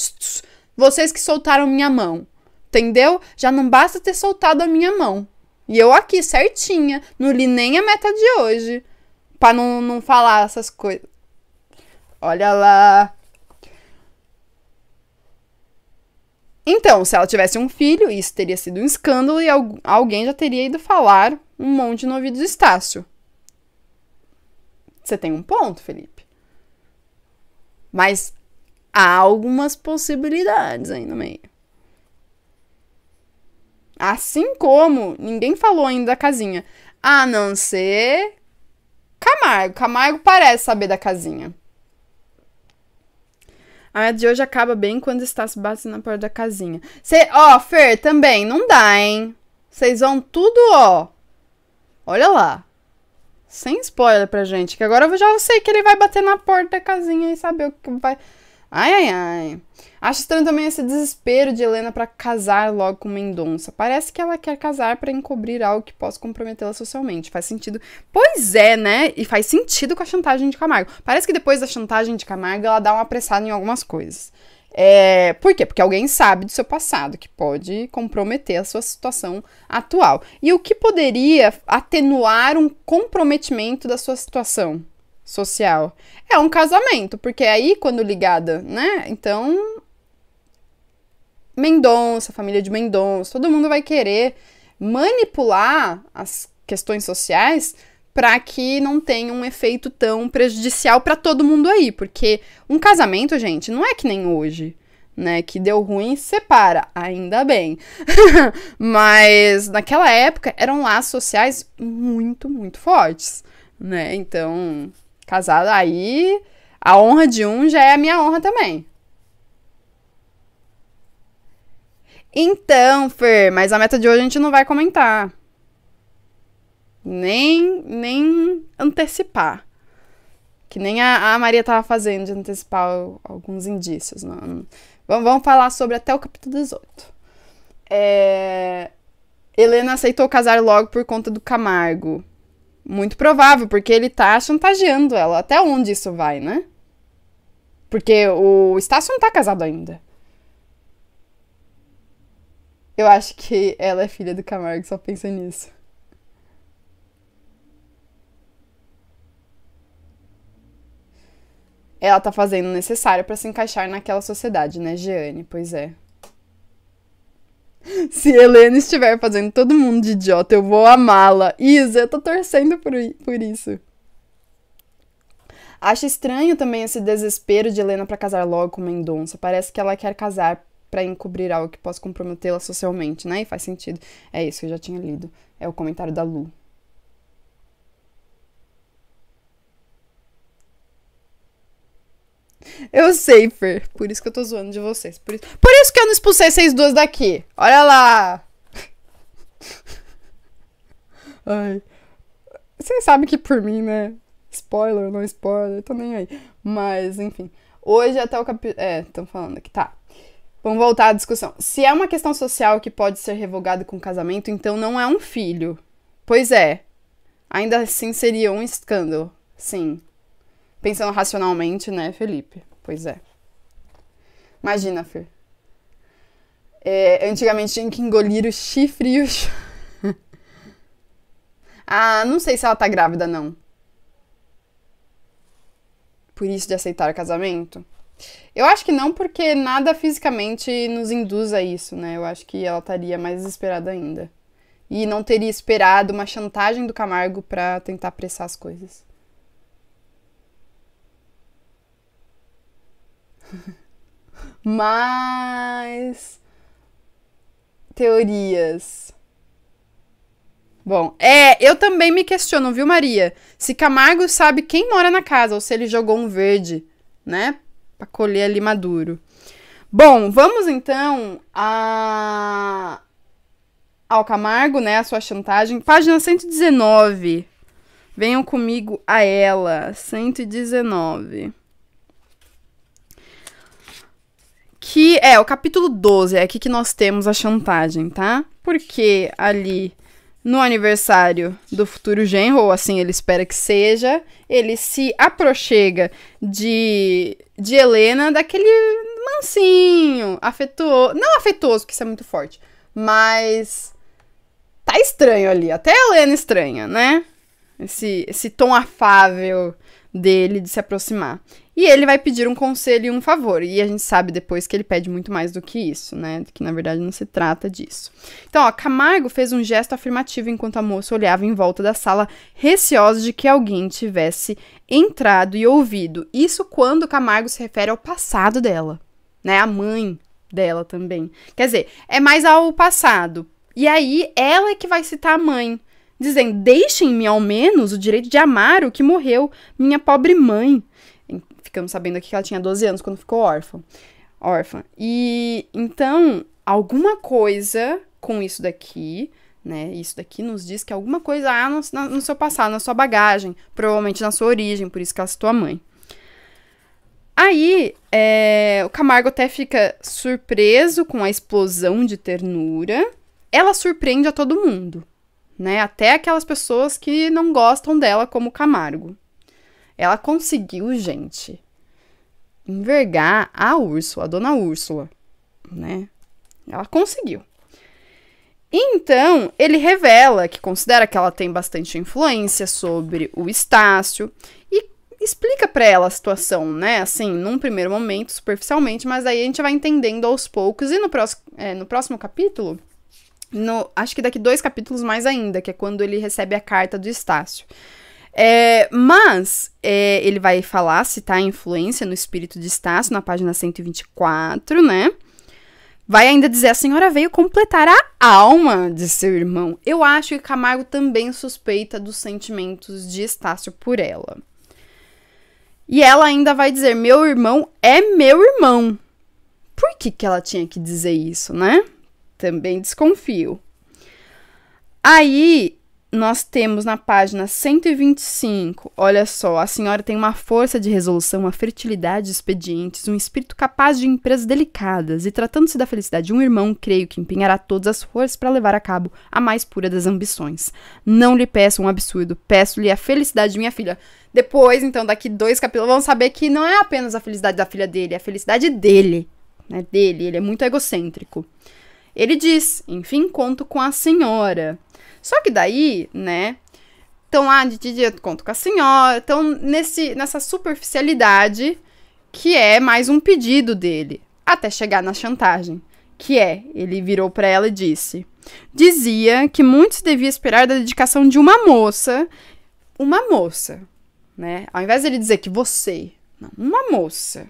Vocês que soltaram minha mão. Entendeu? Já não basta ter soltado a minha mão. E eu aqui, certinha, não li nem a meta de hoje. Pra não, não falar essas coisas. Olha lá. Então, se ela tivesse um filho, isso teria sido um escândalo e alguém já teria ido falar um monte no ouvido de Estácio. Você tem um ponto, Felipe. Mas há algumas possibilidades aí no meio. Assim como ninguém falou ainda da casinha. A não ser Camargo. Camargo parece saber da casinha. A meta de hoje acaba bem quando está se batendo na porta da casinha. Cê, ó, Fer, também, não dá, hein? Vocês vão tudo, ó. Olha lá. Sem spoiler pra gente, que agora eu já sei que ele vai bater na porta da casinha e saber o que vai. Ai, ai, ai. Acho estranho também esse desespero de Helena para casar logo com Mendonça. Parece que ela quer casar para encobrir algo que possa comprometê-la socialmente. Faz sentido. Pois é, né? E faz sentido com a chantagem de Camargo. Parece que depois da chantagem de Camargo, ela dá uma apressada em algumas coisas. É, por quê? Porque alguém sabe do seu passado, que pode comprometer a sua situação atual. E o que poderia atenuar um comprometimento da sua situação? social. É um casamento, porque é aí quando ligada, né? Então, Mendonça, família de Mendonça, todo mundo vai querer manipular as questões sociais para que não tenha um efeito tão prejudicial para todo mundo aí, porque um casamento, gente, não é que nem hoje, né, que deu ruim, separa, ainda bem. Mas naquela época eram laços sociais muito, muito fortes, né? Então, Casado, aí a honra de um já é a minha honra também. Então, Fer, mas a meta de hoje a gente não vai comentar. Nem, nem antecipar. Que nem a, a Maria estava fazendo de antecipar alguns indícios. não. Vamos, vamos falar sobre até o capítulo 18. É... Helena aceitou casar logo por conta do Camargo. Muito provável, porque ele tá chantageando ela. Até onde isso vai, né? Porque o Estácio não tá casado ainda. Eu acho que ela é filha do Camargo, só pensa nisso. Ela tá fazendo o necessário para se encaixar naquela sociedade, né, Jeane? Pois é. Se Helena estiver fazendo todo mundo de idiota, eu vou amá-la. Isa, eu tô torcendo por, por isso. Acho estranho também esse desespero de Helena para casar logo com Mendonça. Parece que ela quer casar para encobrir algo que possa comprometê-la socialmente, né? E faz sentido. É isso, eu já tinha lido. É o comentário da Lu. Eu sei, Fer. Por isso que eu tô zoando de vocês. Por isso, por isso que eu não expulsei vocês duas daqui. Olha lá. Ai. Vocês sabem que por mim, né? Spoiler, não spoiler, tô nem aí. Mas, enfim. Hoje até o capítulo. É, estão falando aqui. Tá. Vamos voltar à discussão. Se é uma questão social que pode ser revogada com casamento, então não é um filho. Pois é. Ainda assim seria um escândalo. Sim. Pensando racionalmente, né, Felipe? Pois é. Imagina, Fer. É, antigamente tinha que engolir o chifre e o. ah, não sei se ela tá grávida, não. Por isso de aceitar o casamento? Eu acho que não, porque nada fisicamente nos induz a isso, né? Eu acho que ela estaria mais desesperada ainda. E não teria esperado uma chantagem do Camargo para tentar apressar as coisas. Mas. Teorias. Bom, é, eu também me questiono, viu, Maria? Se Camargo sabe quem mora na casa ou se ele jogou um verde, né? Pra colher ali maduro. Bom, vamos então a... ao Camargo, né? A sua chantagem. Página 119. Venham comigo a ela. 119. Que é o capítulo 12, é aqui que nós temos a chantagem, tá? Porque ali no aniversário do futuro genro, ou assim ele espera que seja, ele se aproxega de, de Helena daquele mansinho, afetuoso. Não afetuoso, porque isso é muito forte, mas tá estranho ali. Até Helena estranha, né? Esse, esse tom afável dele de se aproximar. E ele vai pedir um conselho e um favor. E a gente sabe depois que ele pede muito mais do que isso, né? Que na verdade não se trata disso. Então, ó, Camargo fez um gesto afirmativo enquanto a moça olhava em volta da sala, receosa de que alguém tivesse entrado e ouvido. Isso quando Camargo se refere ao passado dela, né? A mãe dela também. Quer dizer, é mais ao passado. E aí ela é que vai citar a mãe, dizendo: "Deixem-me ao menos o direito de amar o que morreu, minha pobre mãe." ficamos sabendo aqui que ela tinha 12 anos quando ficou órfã. Órfã. E então, alguma coisa com isso daqui, né? Isso daqui nos diz que alguma coisa há no, no seu passado, na sua bagagem, provavelmente na sua origem, por isso que ela citou a mãe. Aí, é, o Camargo até fica surpreso com a explosão de ternura. Ela surpreende a todo mundo, né? Até aquelas pessoas que não gostam dela, como o Camargo. Ela conseguiu, gente, envergar a Úrsula, a dona Úrsula, né? Ela conseguiu. Então, ele revela que considera que ela tem bastante influência sobre o Estácio e explica para ela a situação, né? Assim, num primeiro momento, superficialmente, mas aí a gente vai entendendo aos poucos. E no, próximo, é, no próximo capítulo, no, acho que daqui dois capítulos mais ainda, que é quando ele recebe a carta do Estácio. É, mas é, ele vai falar, citar tá a influência no espírito de Estácio, na página 124, né? Vai ainda dizer: a senhora veio completar a alma de seu irmão. Eu acho que Camargo também suspeita dos sentimentos de Estácio por ela. E ela ainda vai dizer: meu irmão é meu irmão. Por que, que ela tinha que dizer isso, né? Também desconfio. Aí nós temos na página 125, olha só, a senhora tem uma força de resolução, uma fertilidade de expedientes, um espírito capaz de empresas delicadas, e tratando-se da felicidade de um irmão, creio que empenhará todas as forças para levar a cabo a mais pura das ambições. Não lhe peço um absurdo, peço-lhe a felicidade de minha filha. Depois, então, daqui dois capítulos, vamos saber que não é apenas a felicidade da filha dele, é a felicidade dele, né, dele, ele é muito egocêntrico. Ele diz, enfim, conto com a senhora só que daí, né? Estão lá de dia conto com a senhora, estão nessa superficialidade que é mais um pedido dele, até chegar na chantagem, que é, ele virou para ela e disse: "Dizia que muito se devia esperar da dedicação de uma moça, uma moça, né? Ao invés de ele dizer que você, não, uma moça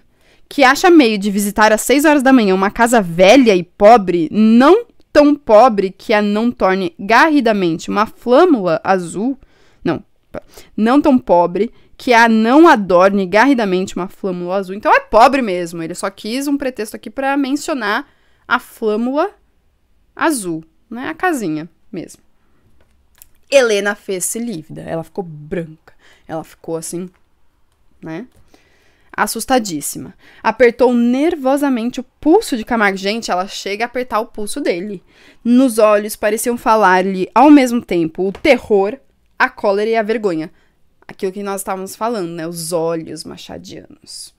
que acha meio de visitar às seis horas da manhã uma casa velha e pobre, não tão pobre que a não torne garridamente uma flâmula azul. Não, não tão pobre que a não adorne garridamente uma flâmula azul. Então é pobre mesmo. Ele só quis um pretexto aqui para mencionar a flâmula azul, né? A casinha mesmo. Helena fez-se lívida. Ela ficou branca. Ela ficou assim, né? assustadíssima. Apertou nervosamente o pulso de Camargo. Gente, ela chega a apertar o pulso dele. Nos olhos pareciam falar-lhe ao mesmo tempo o terror, a cólera e a vergonha. Aquilo que nós estávamos falando, né? Os olhos machadianos.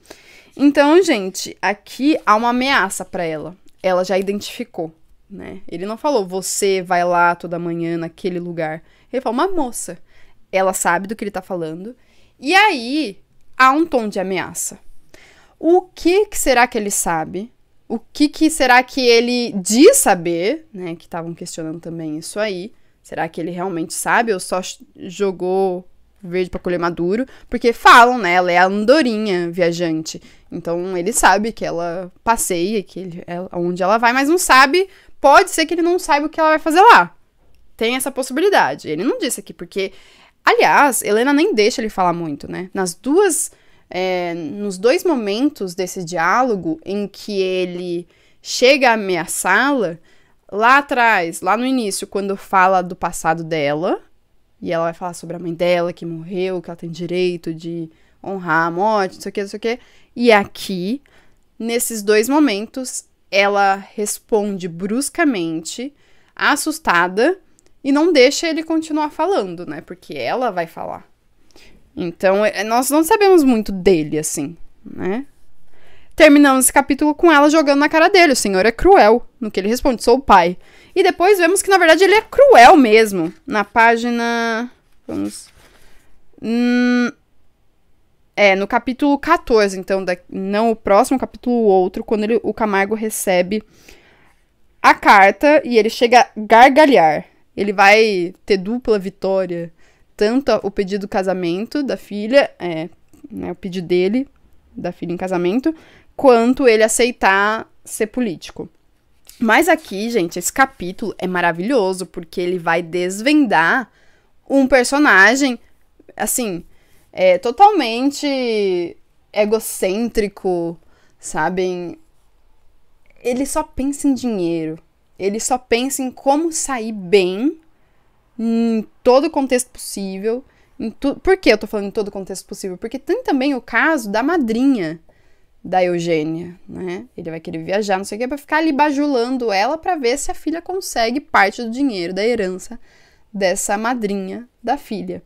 Então, gente, aqui há uma ameaça para ela. Ela já identificou, né? Ele não falou, você vai lá toda manhã naquele lugar. Ele falou, uma moça. Ela sabe do que ele tá falando. E aí, há um tom de ameaça. O que, que será que ele sabe? O que, que será que ele diz saber? Né, que estavam questionando também isso aí. Será que ele realmente sabe ou só jogou verde para colher maduro? Porque falam, né? Ela é a andorinha viajante. Então ele sabe que ela passeia, que ele, ela, é onde ela vai, mas não sabe. Pode ser que ele não saiba o que ela vai fazer lá. Tem essa possibilidade. Ele não disse aqui, porque Aliás, Helena nem deixa ele falar muito, né? Nas duas. É, nos dois momentos desse diálogo em que ele chega a ameaçá-la, lá atrás, lá no início, quando fala do passado dela, e ela vai falar sobre a mãe dela que morreu, que ela tem direito de honrar a morte, não sei o que, não sei o que. E aqui, nesses dois momentos, ela responde bruscamente, assustada, e não deixa ele continuar falando, né? Porque ela vai falar. Então, é, nós não sabemos muito dele, assim, né? Terminamos esse capítulo com ela jogando na cara dele: o senhor é cruel. No que ele responde: sou o pai. E depois vemos que, na verdade, ele é cruel mesmo. Na página. Vamos. Hum... É, no capítulo 14, então, da... não o próximo, capítulo, o outro, quando ele, o Camargo recebe a carta e ele chega a gargalhar ele vai ter dupla vitória. Tanto o pedido do casamento da filha, é, né, o pedido dele, da filha em casamento, quanto ele aceitar ser político. Mas aqui, gente, esse capítulo é maravilhoso porque ele vai desvendar um personagem, assim, é, totalmente egocêntrico, sabem? Ele só pensa em dinheiro. Ele só pensa em como sair bem em todo contexto possível. Em tu... Por que eu tô falando em todo contexto possível? Porque tem também o caso da madrinha da Eugênia, né? Ele vai querer viajar, não sei o que, pra ficar ali bajulando ela para ver se a filha consegue parte do dinheiro, da herança dessa madrinha da filha.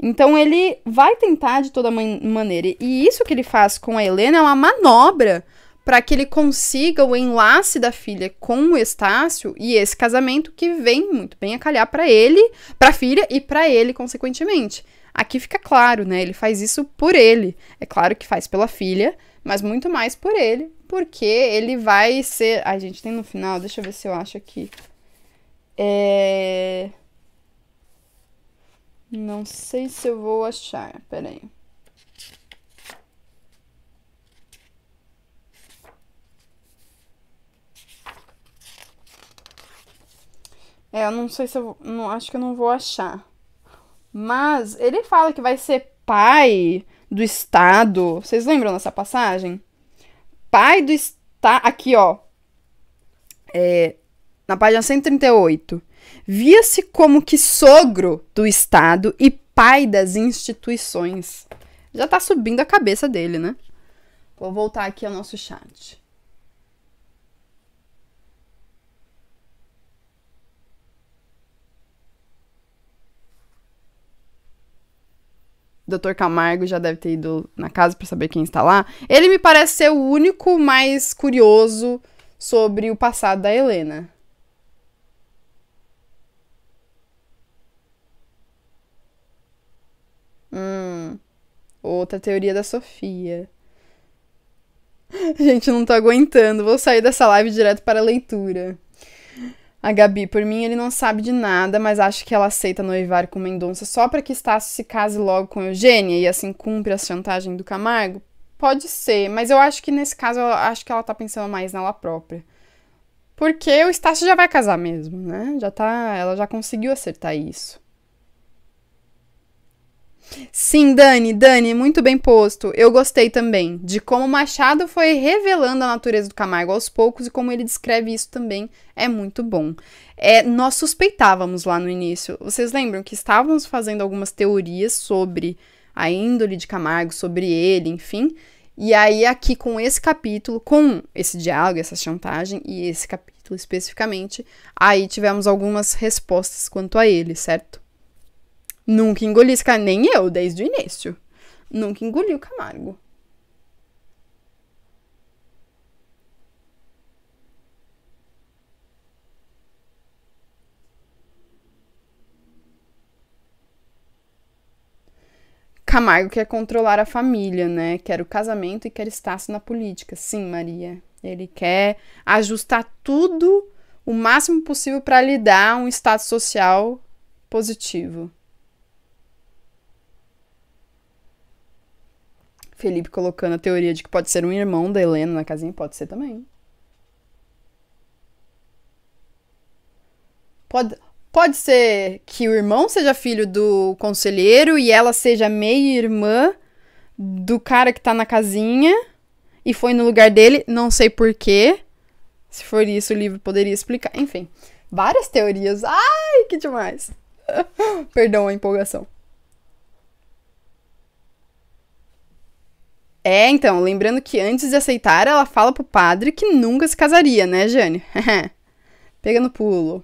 Então ele vai tentar de toda man maneira. E isso que ele faz com a Helena é uma manobra para que ele consiga o enlace da filha com o Estácio e esse casamento que vem muito bem a calhar para ele, para a filha e para ele consequentemente. Aqui fica claro, né? Ele faz isso por ele. É claro que faz pela filha, mas muito mais por ele, porque ele vai ser. Ai, gente, tem no final, deixa eu ver se eu acho aqui. É. Não sei se eu vou achar, peraí. É, eu não sei se eu. Não, acho que eu não vou achar. Mas ele fala que vai ser pai do Estado. Vocês lembram dessa passagem? Pai do Estado. Aqui, ó. É, na página 138. Via-se como que sogro do Estado e pai das instituições. Já tá subindo a cabeça dele, né? Vou voltar aqui ao nosso chat. Dr. Camargo já deve ter ido na casa para saber quem está lá. Ele me parece ser o único mais curioso sobre o passado da Helena. Hum. Outra teoria da Sofia. Gente, não tô aguentando. Vou sair dessa live direto para a leitura. A Gabi, por mim, ele não sabe de nada, mas acha que ela aceita noivar com Mendonça só para que Estácio se case logo com Eugênia e assim cumpre a chantagem do Camargo? Pode ser, mas eu acho que nesse caso, eu acho que ela tá pensando mais nela própria. Porque o Estácio já vai casar mesmo, né? Já tá, ela já conseguiu acertar isso. Sim, Dani, Dani, muito bem posto. Eu gostei também de como Machado foi revelando a natureza do Camargo aos poucos e como ele descreve isso também é muito bom. É, nós suspeitávamos lá no início. Vocês lembram que estávamos fazendo algumas teorias sobre a índole de Camargo, sobre ele, enfim. E aí, aqui com esse capítulo, com esse diálogo, essa chantagem e esse capítulo especificamente, aí tivemos algumas respostas quanto a ele, certo? Nunca engoli esse cara, nem eu, desde o início. Nunca engoli o Camargo. Camargo quer controlar a família, né? Quer o casamento e quer estar na política. Sim, Maria. Ele quer ajustar tudo o máximo possível para lhe dar um status social positivo. Felipe colocando a teoria de que pode ser um irmão da Helena na casinha. Pode ser também. Pode, pode ser que o irmão seja filho do conselheiro e ela seja meia-irmã do cara que tá na casinha e foi no lugar dele, não sei porquê. Se for isso, o livro poderia explicar. Enfim, várias teorias. Ai, que demais! Perdão a empolgação. É, então, lembrando que antes de aceitar, ela fala pro padre que nunca se casaria, né, Jane? Pega no pulo.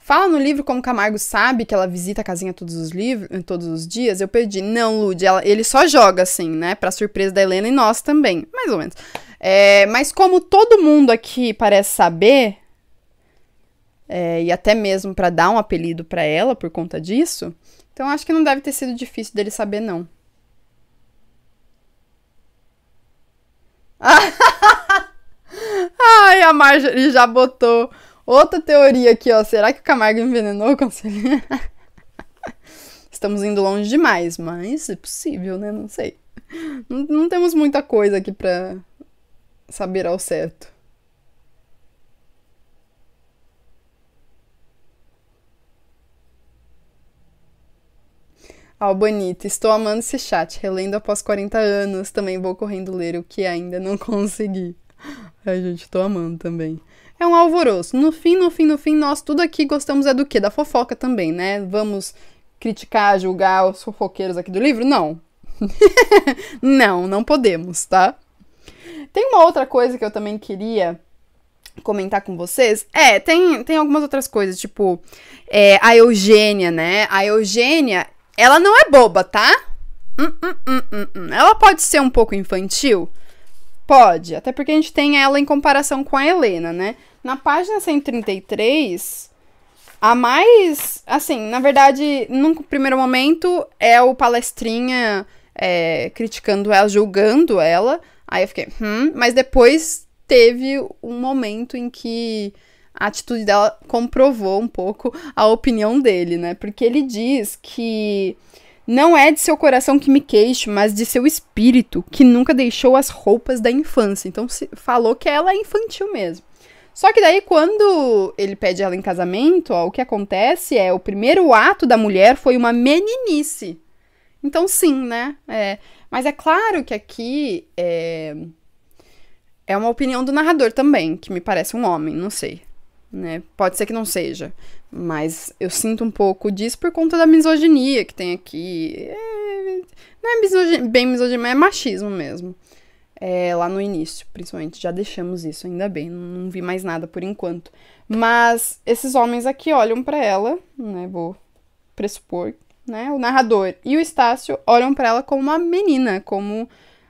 Fala no livro como Camargo sabe que ela visita a casinha todos os, livros, todos os dias. Eu perdi. Não, Lud, ele só joga assim, né? Pra surpresa da Helena e nós também. Mais ou menos. É, mas como todo mundo aqui parece saber, é, e até mesmo para dar um apelido para ela por conta disso. Então acho que não deve ter sido difícil dele saber, não. Ai, a Marjorie já botou outra teoria aqui, ó. Será que o Camargo envenenou o conselheiro? Estamos indo longe demais, mas é possível, né? Não sei. Não, não temos muita coisa aqui para saber ao certo. Ó, oh, Bonita, estou amando esse chat. Relendo após 40 anos, também vou correndo ler o que ainda não consegui. Ai, gente, estou amando também. É um alvoroço. No fim, no fim, no fim, nós tudo aqui gostamos é do quê? Da fofoca também, né? Vamos criticar, julgar os fofoqueiros aqui do livro? Não. não, não podemos, tá? Tem uma outra coisa que eu também queria comentar com vocês. É, tem, tem algumas outras coisas, tipo é, a Eugênia, né? A Eugênia, ela não é boba, tá? Hum hum, hum, hum, hum, ela pode ser um pouco infantil? Pode, até porque a gente tem ela em comparação com a Helena, né? Na página 133, a mais. Assim, na verdade, num primeiro momento é o palestrinha é, criticando ela, julgando ela. Aí eu fiquei, hum, mas depois teve um momento em que a atitude dela comprovou um pouco a opinião dele, né? Porque ele diz que não é de seu coração que me queixo, mas de seu espírito, que nunca deixou as roupas da infância. Então falou que ela é infantil mesmo. Só que daí, quando ele pede ela em casamento, ó, o que acontece é o primeiro ato da mulher foi uma meninice. Então, sim, né? É, mas é claro que aqui é, é uma opinião do narrador também, que me parece um homem, não sei né? Pode ser que não seja, mas eu sinto um pouco disso por conta da misoginia que tem aqui. É, não é misoginia, bem misoginia, é machismo mesmo. É, lá no início, principalmente. Já deixamos isso, ainda bem, não, vi mais nada por enquanto. Mas esses homens aqui olham para ela, né? Vou pressupor, né? O narrador e o Estácio olham para ela como uma menina, como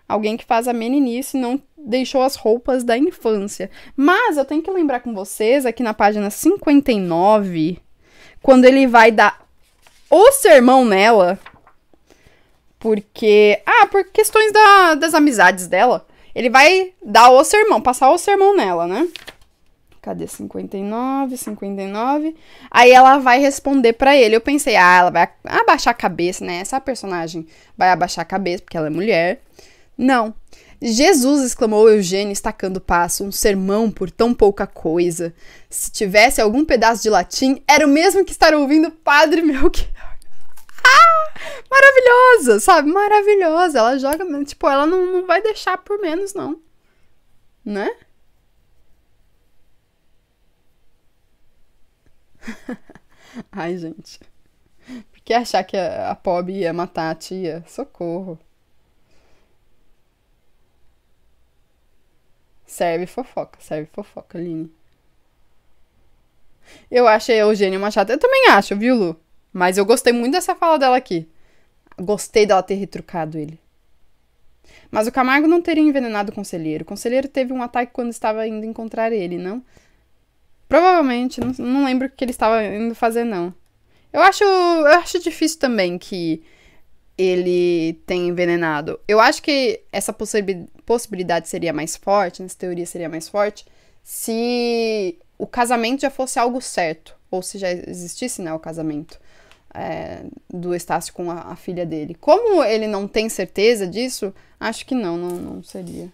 alguém que faz a meninice, não deixou as roupas da infância. Mas eu tenho que lembrar com vocês aqui na página 59, quando ele vai dar o sermão nela, porque. Ah, por questões da, das amizades dela. Ele vai dar o sermão, passar o sermão nela, né? Cadê 59, 59? Aí ela vai responder para ele. Eu pensei, ah, ela vai abaixar a cabeça, né? Essa personagem vai abaixar a cabeça porque ela é mulher. Não. Jesus, exclamou Eugênio, estacando o passo, um sermão por tão pouca coisa. Se tivesse algum pedaço de latim, era o mesmo que estar ouvindo Padre Melchior. Ah! Maravilhosa, sabe? Maravilhosa. Ela joga, tipo, ela não, não vai deixar por menos, não. Né? Ai, gente. Por que achar que a, a Pob ia matar a tia? Socorro. Serve fofoca, serve fofoca, Lini. Eu achei a Eugênia uma chata. Eu também acho, viu, Lu? Mas eu gostei muito dessa fala dela aqui. Gostei dela ter retrucado ele. Mas o Camargo não teria envenenado o conselheiro. O conselheiro teve um ataque quando estava indo encontrar ele, não? Provavelmente, não, não lembro o que ele estava indo fazer, não. Eu acho, eu acho difícil também que ele tem envenenado. Eu acho que essa possibilidade seria mais forte, nessa teoria seria mais forte, se o casamento já fosse algo certo, ou se já existisse né, o casamento é, do Estácio com a, a filha dele. Como ele não tem certeza disso, acho que não, não, não seria.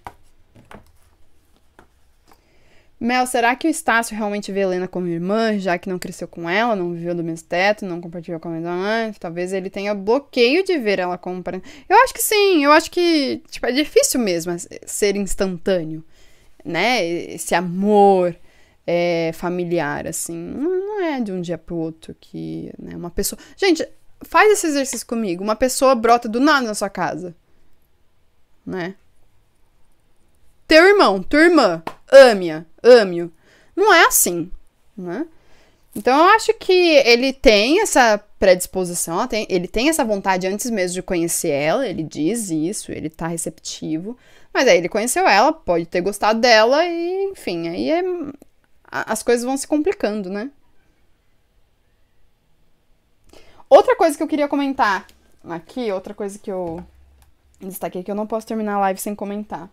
Mel, será que o Estácio realmente vê Helena como irmã, já que não cresceu com ela, não viveu do mesmo teto, não compartilhou com a mesma mãe? Talvez ele tenha bloqueio de ver ela como parente. Eu acho que sim, eu acho que tipo, é difícil mesmo é, ser instantâneo, né? Esse amor é, familiar, assim. Não, é de um dia pro outro que né, uma pessoa. Gente, faz esse exercício comigo. Uma pessoa brota do nada na sua casa, né? Teu irmão, tua irmã, ame-a ame-o. Não é assim, né? Então eu acho que ele tem essa predisposição, ele tem essa vontade antes mesmo de conhecer ela, ele diz isso, ele tá receptivo, mas aí ele conheceu ela, pode ter gostado dela e, enfim, aí é, as coisas vão se complicando, né? Outra coisa que eu queria comentar aqui, outra coisa que eu destaquei que eu não posso terminar a live sem comentar.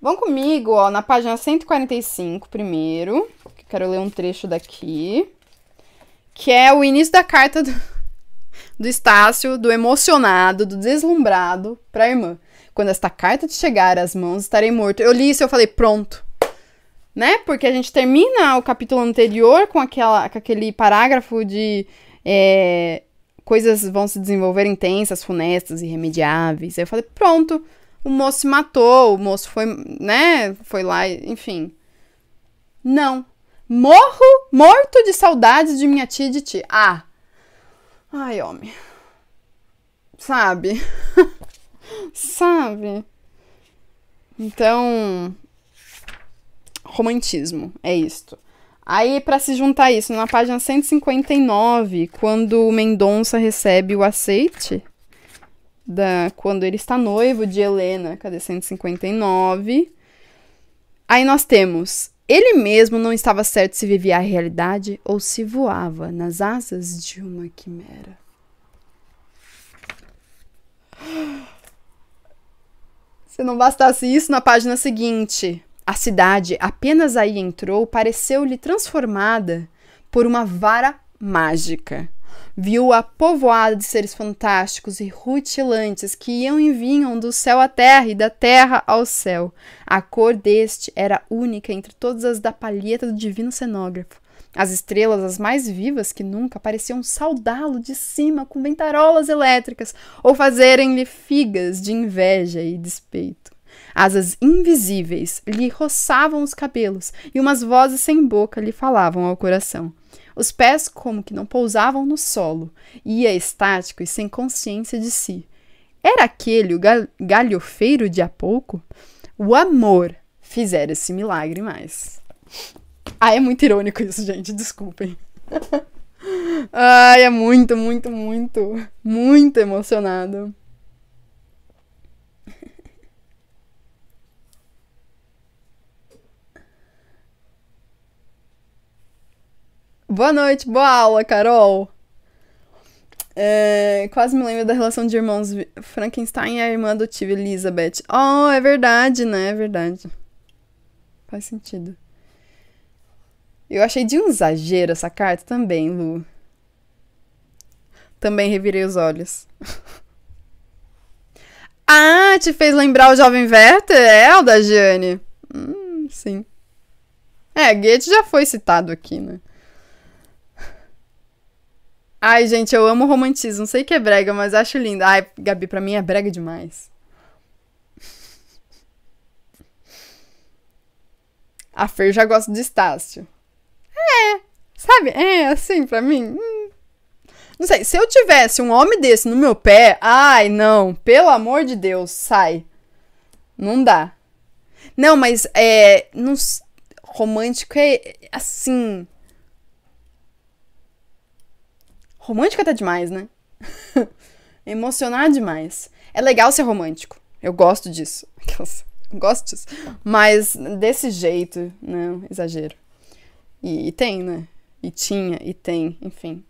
Vão comigo, ó, na página 145 primeiro, que eu quero ler um trecho daqui, que é o início da carta do, do Estácio, do emocionado, do deslumbrado para a irmã. Quando esta carta te chegar às mãos, estarei morto. Eu li isso e eu falei, pronto. Né? Porque a gente termina o capítulo anterior com, aquela, com aquele parágrafo de é, coisas vão se desenvolver intensas, funestas, irremediáveis. Aí eu falei, pronto o moço se matou, o moço foi, né, foi lá, enfim. Não. Morro morto de saudades de minha tia e de ti. Ah. Ai, homem. Sabe? Sabe? Então, romantismo, é isto. Aí, para se juntar isso, na página 159, quando o Mendonça recebe o aceite, da quando ele está noivo de Helena, cadê 159? Aí nós temos ele mesmo não estava certo se vivia a realidade ou se voava nas asas de uma quimera. Se não bastasse isso, na página seguinte, a cidade apenas aí entrou, pareceu-lhe transformada por uma vara mágica viu-a povoada de seres fantásticos e rutilantes que iam e vinham do céu à terra e da terra ao céu. A cor deste era única entre todas as da palheta do divino cenógrafo. As estrelas, as mais vivas que nunca, pareciam saudá-lo de cima com ventarolas elétricas ou fazerem-lhe figas de inveja e despeito. Asas invisíveis lhe roçavam os cabelos e umas vozes sem boca lhe falavam ao coração. Os pés como que não pousavam no solo, ia é estático e sem consciência de si. Era aquele o gal galhofeiro de há pouco? O amor fizera esse milagre mais. Ah, é muito irônico isso, gente, desculpem. Ai, é muito, muito, muito, muito emocionado. Boa noite, boa aula, Carol. É, quase me lembro da relação de irmãos Frankenstein e a irmã do tio Elizabeth. Oh, é verdade, né? É verdade. Faz sentido. Eu achei de um exagero essa carta também, Lu. Também revirei os olhos. ah, te fez lembrar o jovem Werther? É, o da Jane. Hum, sim. É, Goethe já foi citado aqui, né? Ai, gente, eu amo romantismo. Sei que é brega, mas acho lindo. Ai, Gabi, pra mim é brega demais. A Fer já gosta de estácio. É, sabe? É, assim, pra mim. Hum. Não sei, se eu tivesse um homem desse no meu pé, ai, não, pelo amor de Deus, sai. Não dá. Não, mas é. Não, romântico é assim. Romântica tá demais, né? Emocionar demais. É legal ser romântico. Eu gosto disso. Aquelas... Gosto disso. Mas desse jeito, não, né, exagero. E, e tem, né? E tinha, e tem, enfim.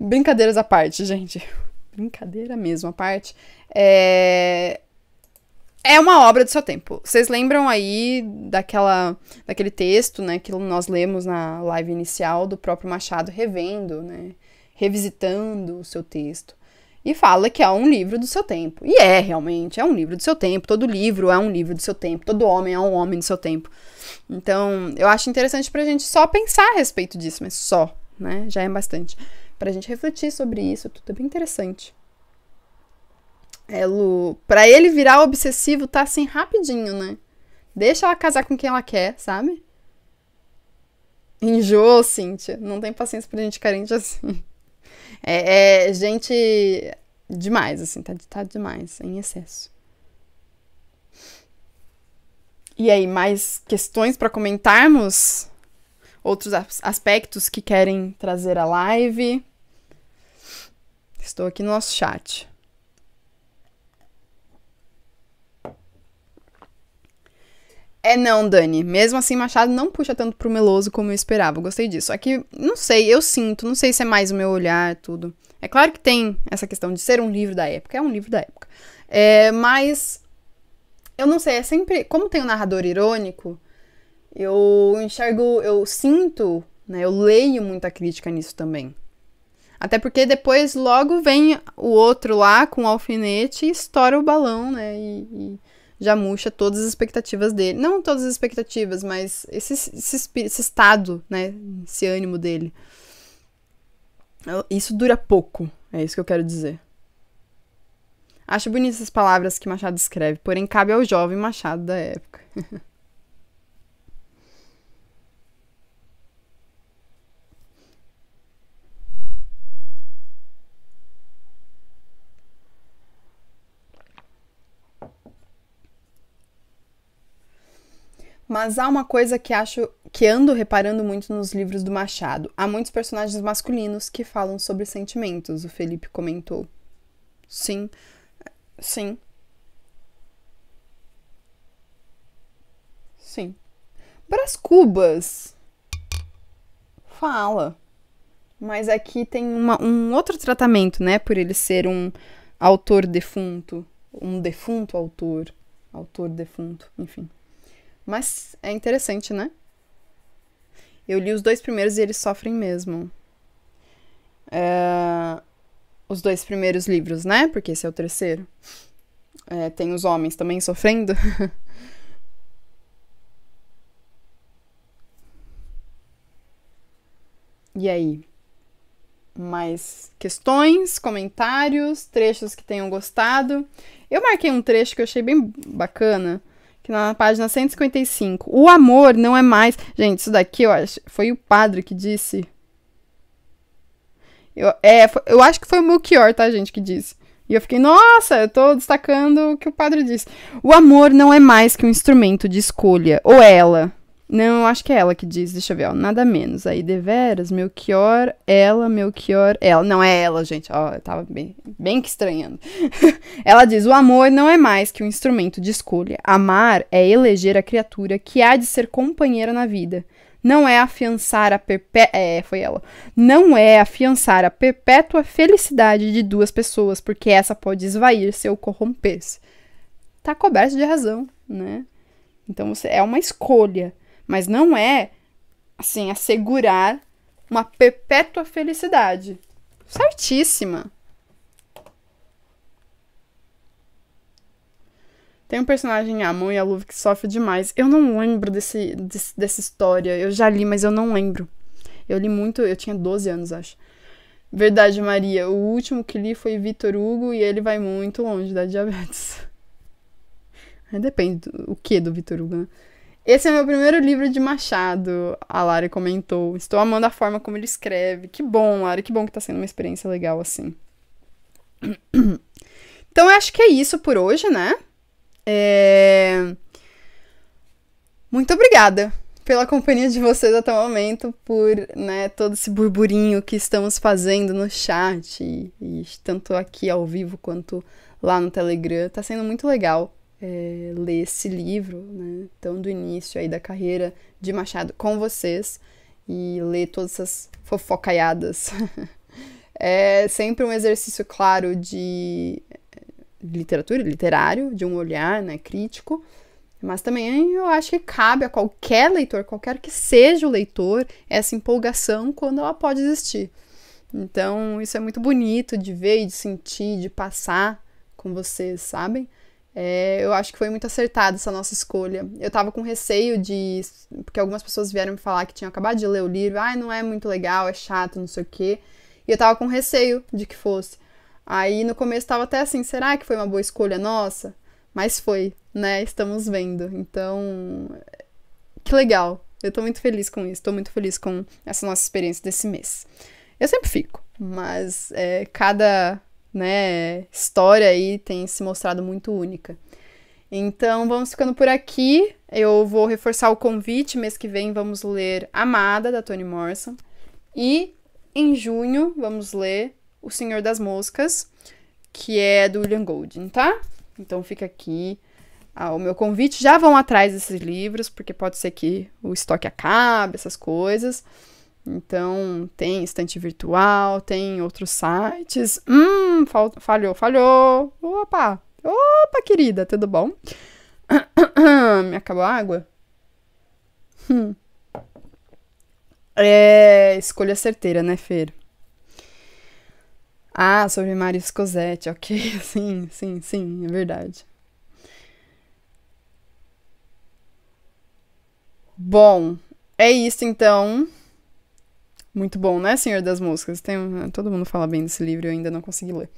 Brincadeiras à parte, gente. Brincadeira mesmo à parte. É é uma obra do seu tempo. Vocês lembram aí daquela, daquele texto, né, que nós lemos na live inicial do próprio Machado revendo, né, revisitando o seu texto. E fala que é um livro do seu tempo. E é, realmente, é um livro do seu tempo. Todo livro é um livro do seu tempo. Todo homem é um homem do seu tempo. Então, eu acho interessante pra gente só pensar a respeito disso, mas só, né? Já é bastante. Pra gente refletir sobre isso, tudo é bem interessante. É, Lu, pra ele virar obsessivo, tá assim rapidinho, né? Deixa ela casar com quem ela quer, sabe? Enjoou, Cíntia. Não tem paciência pra gente carente assim. É, é gente demais, assim, tá, tá demais, em excesso. E aí, mais questões para comentarmos? Outros aspectos que querem trazer à live? Estou aqui no nosso chat. É não, Dani. Mesmo assim, Machado não puxa tanto pro meloso como eu esperava. Eu gostei disso. Aqui, é não sei, eu sinto, não sei se é mais o meu olhar, tudo. É claro que tem essa questão de ser um livro da época, é um livro da época. É, mas eu não sei, é sempre. Como tem um narrador irônico, eu enxergo, eu sinto, né? Eu leio muita crítica nisso também. Até porque depois logo vem o outro lá com o alfinete e estoura o balão, né? E, e já murcha todas as expectativas dele. Não todas as expectativas, mas esse, esse, esse estado, né? Esse ânimo dele. Isso dura pouco, é isso que eu quero dizer. Acho bonitas as palavras que Machado escreve, porém cabe ao jovem Machado da época. Mas há uma coisa que acho que ando reparando muito nos livros do Machado. Há muitos personagens masculinos que falam sobre sentimentos, o Felipe comentou. Sim. Sim. Sim. Bras Cubas fala. Mas aqui é tem uma, um outro tratamento, né? Por ele ser um autor defunto. Um defunto autor. Autor defunto, enfim. Mas é interessante, né? Eu li os dois primeiros e eles sofrem mesmo. É... Os dois primeiros livros, né? Porque esse é o terceiro. É, tem os homens também sofrendo. e aí? mais questões, comentários, trechos que tenham gostado. Eu marquei um trecho que eu achei bem bacana, que na página 155. O amor não é mais. Gente, isso daqui eu acho. Foi o padre que disse. Eu, é, eu acho que foi o Melchior, tá, gente, que disse. E eu fiquei, nossa, eu tô destacando o que o padre disse. O amor não é mais que um instrumento de escolha. Ou ela, não, acho que é ela que diz, deixa eu ver, ó, nada menos. Aí, deveras, Melchior, ela, Melchior, ela. Não é ela, gente, ó, eu tava bem, bem que estranhando. ela diz: o amor não é mais que um instrumento de escolha. Amar é eleger a criatura que há de ser companheira na vida. Não é afiançar a perpé... É, foi ela. Não é afiançar a perpétua felicidade de duas pessoas, porque essa pode esvair-se eu corromper-se. Tá coberto de razão, né? Então, você é uma escolha. Mas não é, assim, assegurar uma perpétua felicidade. Certíssima. Tem um personagem, a mão e a luva que sofre demais. Eu não lembro desse, desse, dessa história. Eu já li, mas eu não lembro. Eu li muito, eu tinha 12 anos, acho. Verdade, Maria. O último que li foi Vitor Hugo e ele vai muito longe da diabetes. Depende do, o que do Vitor Hugo, né? Esse é meu primeiro livro de Machado, a Lari comentou. Estou amando a forma como ele escreve. Que bom, Lari, que bom que tá sendo uma experiência legal assim. Então, eu acho que é isso por hoje, né? É... Muito obrigada pela companhia de vocês até o momento, por né, todo esse burburinho que estamos fazendo no chat, e, e tanto aqui ao vivo quanto lá no Telegram. Tá sendo muito legal é, ler esse livro, né? Então, do início aí da carreira de Machado com vocês e ler todas essas fofocaiadas. é sempre um exercício claro de é, literatura, literário, de um olhar né, crítico, mas também eu acho que cabe a qualquer leitor, qualquer que seja o leitor, essa empolgação quando ela pode existir. Então, isso é muito bonito de ver e de sentir, de passar com vocês, sabem? É, eu acho que foi muito acertada essa nossa escolha. Eu tava com receio de. Porque algumas pessoas vieram me falar que tinham acabado de ler o livro. Ai, ah, não é muito legal, é chato, não sei o quê. E eu tava com receio de que fosse. Aí no começo tava até assim: será que foi uma boa escolha nossa? Mas foi, né? Estamos vendo. Então. Que legal. Eu tô muito feliz com isso. Tô muito feliz com essa nossa experiência desse mês. Eu sempre fico, mas é, cada né, história aí tem se mostrado muito única. Então vamos ficando por aqui. Eu vou reforçar o convite. Mês que vem vamos ler Amada, da Toni Morrison. E em junho vamos ler O Senhor das Moscas, que é do William Golding, tá? Então fica aqui ah, o meu convite. Já vão atrás desses livros, porque pode ser que o estoque acabe, essas coisas. Então, tem estante virtual, tem outros sites. Hum, falhou, falhou. Opa! Opa, querida, tudo bom? Me acabou a água? Hum. É, escolha certeira, né, Fer? Ah, sobre Marius Cosette, ok. Sim, sim, sim, é verdade. Bom, é isso então. Muito bom, né, Senhor das Moscas? Tem, todo mundo fala bem desse livro, eu ainda não consegui ler.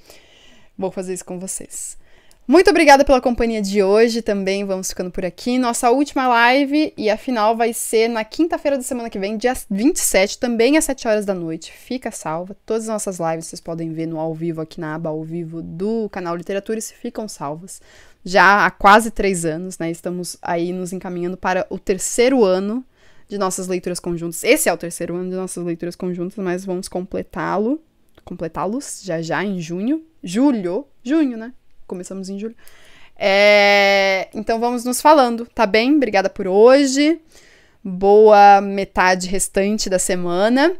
Vou fazer isso com vocês. Muito obrigada pela companhia de hoje também. Vamos ficando por aqui. Nossa última live e a final vai ser na quinta-feira da semana que vem, dia 27, também às 7 horas da noite. Fica salva. Todas as nossas lives vocês podem ver no ao vivo aqui na aba ao vivo do canal Literatura e se ficam salvas. Já há quase três anos, né? Estamos aí nos encaminhando para o terceiro ano de nossas leituras conjuntas. Esse é o terceiro ano de nossas leituras conjuntas, mas vamos completá-lo, completá-los já já em junho, julho, junho, né? Começamos em julho. É, então vamos nos falando, tá bem? Obrigada por hoje. Boa metade restante da semana.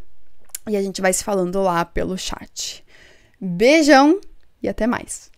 E a gente vai se falando lá pelo chat. Beijão e até mais.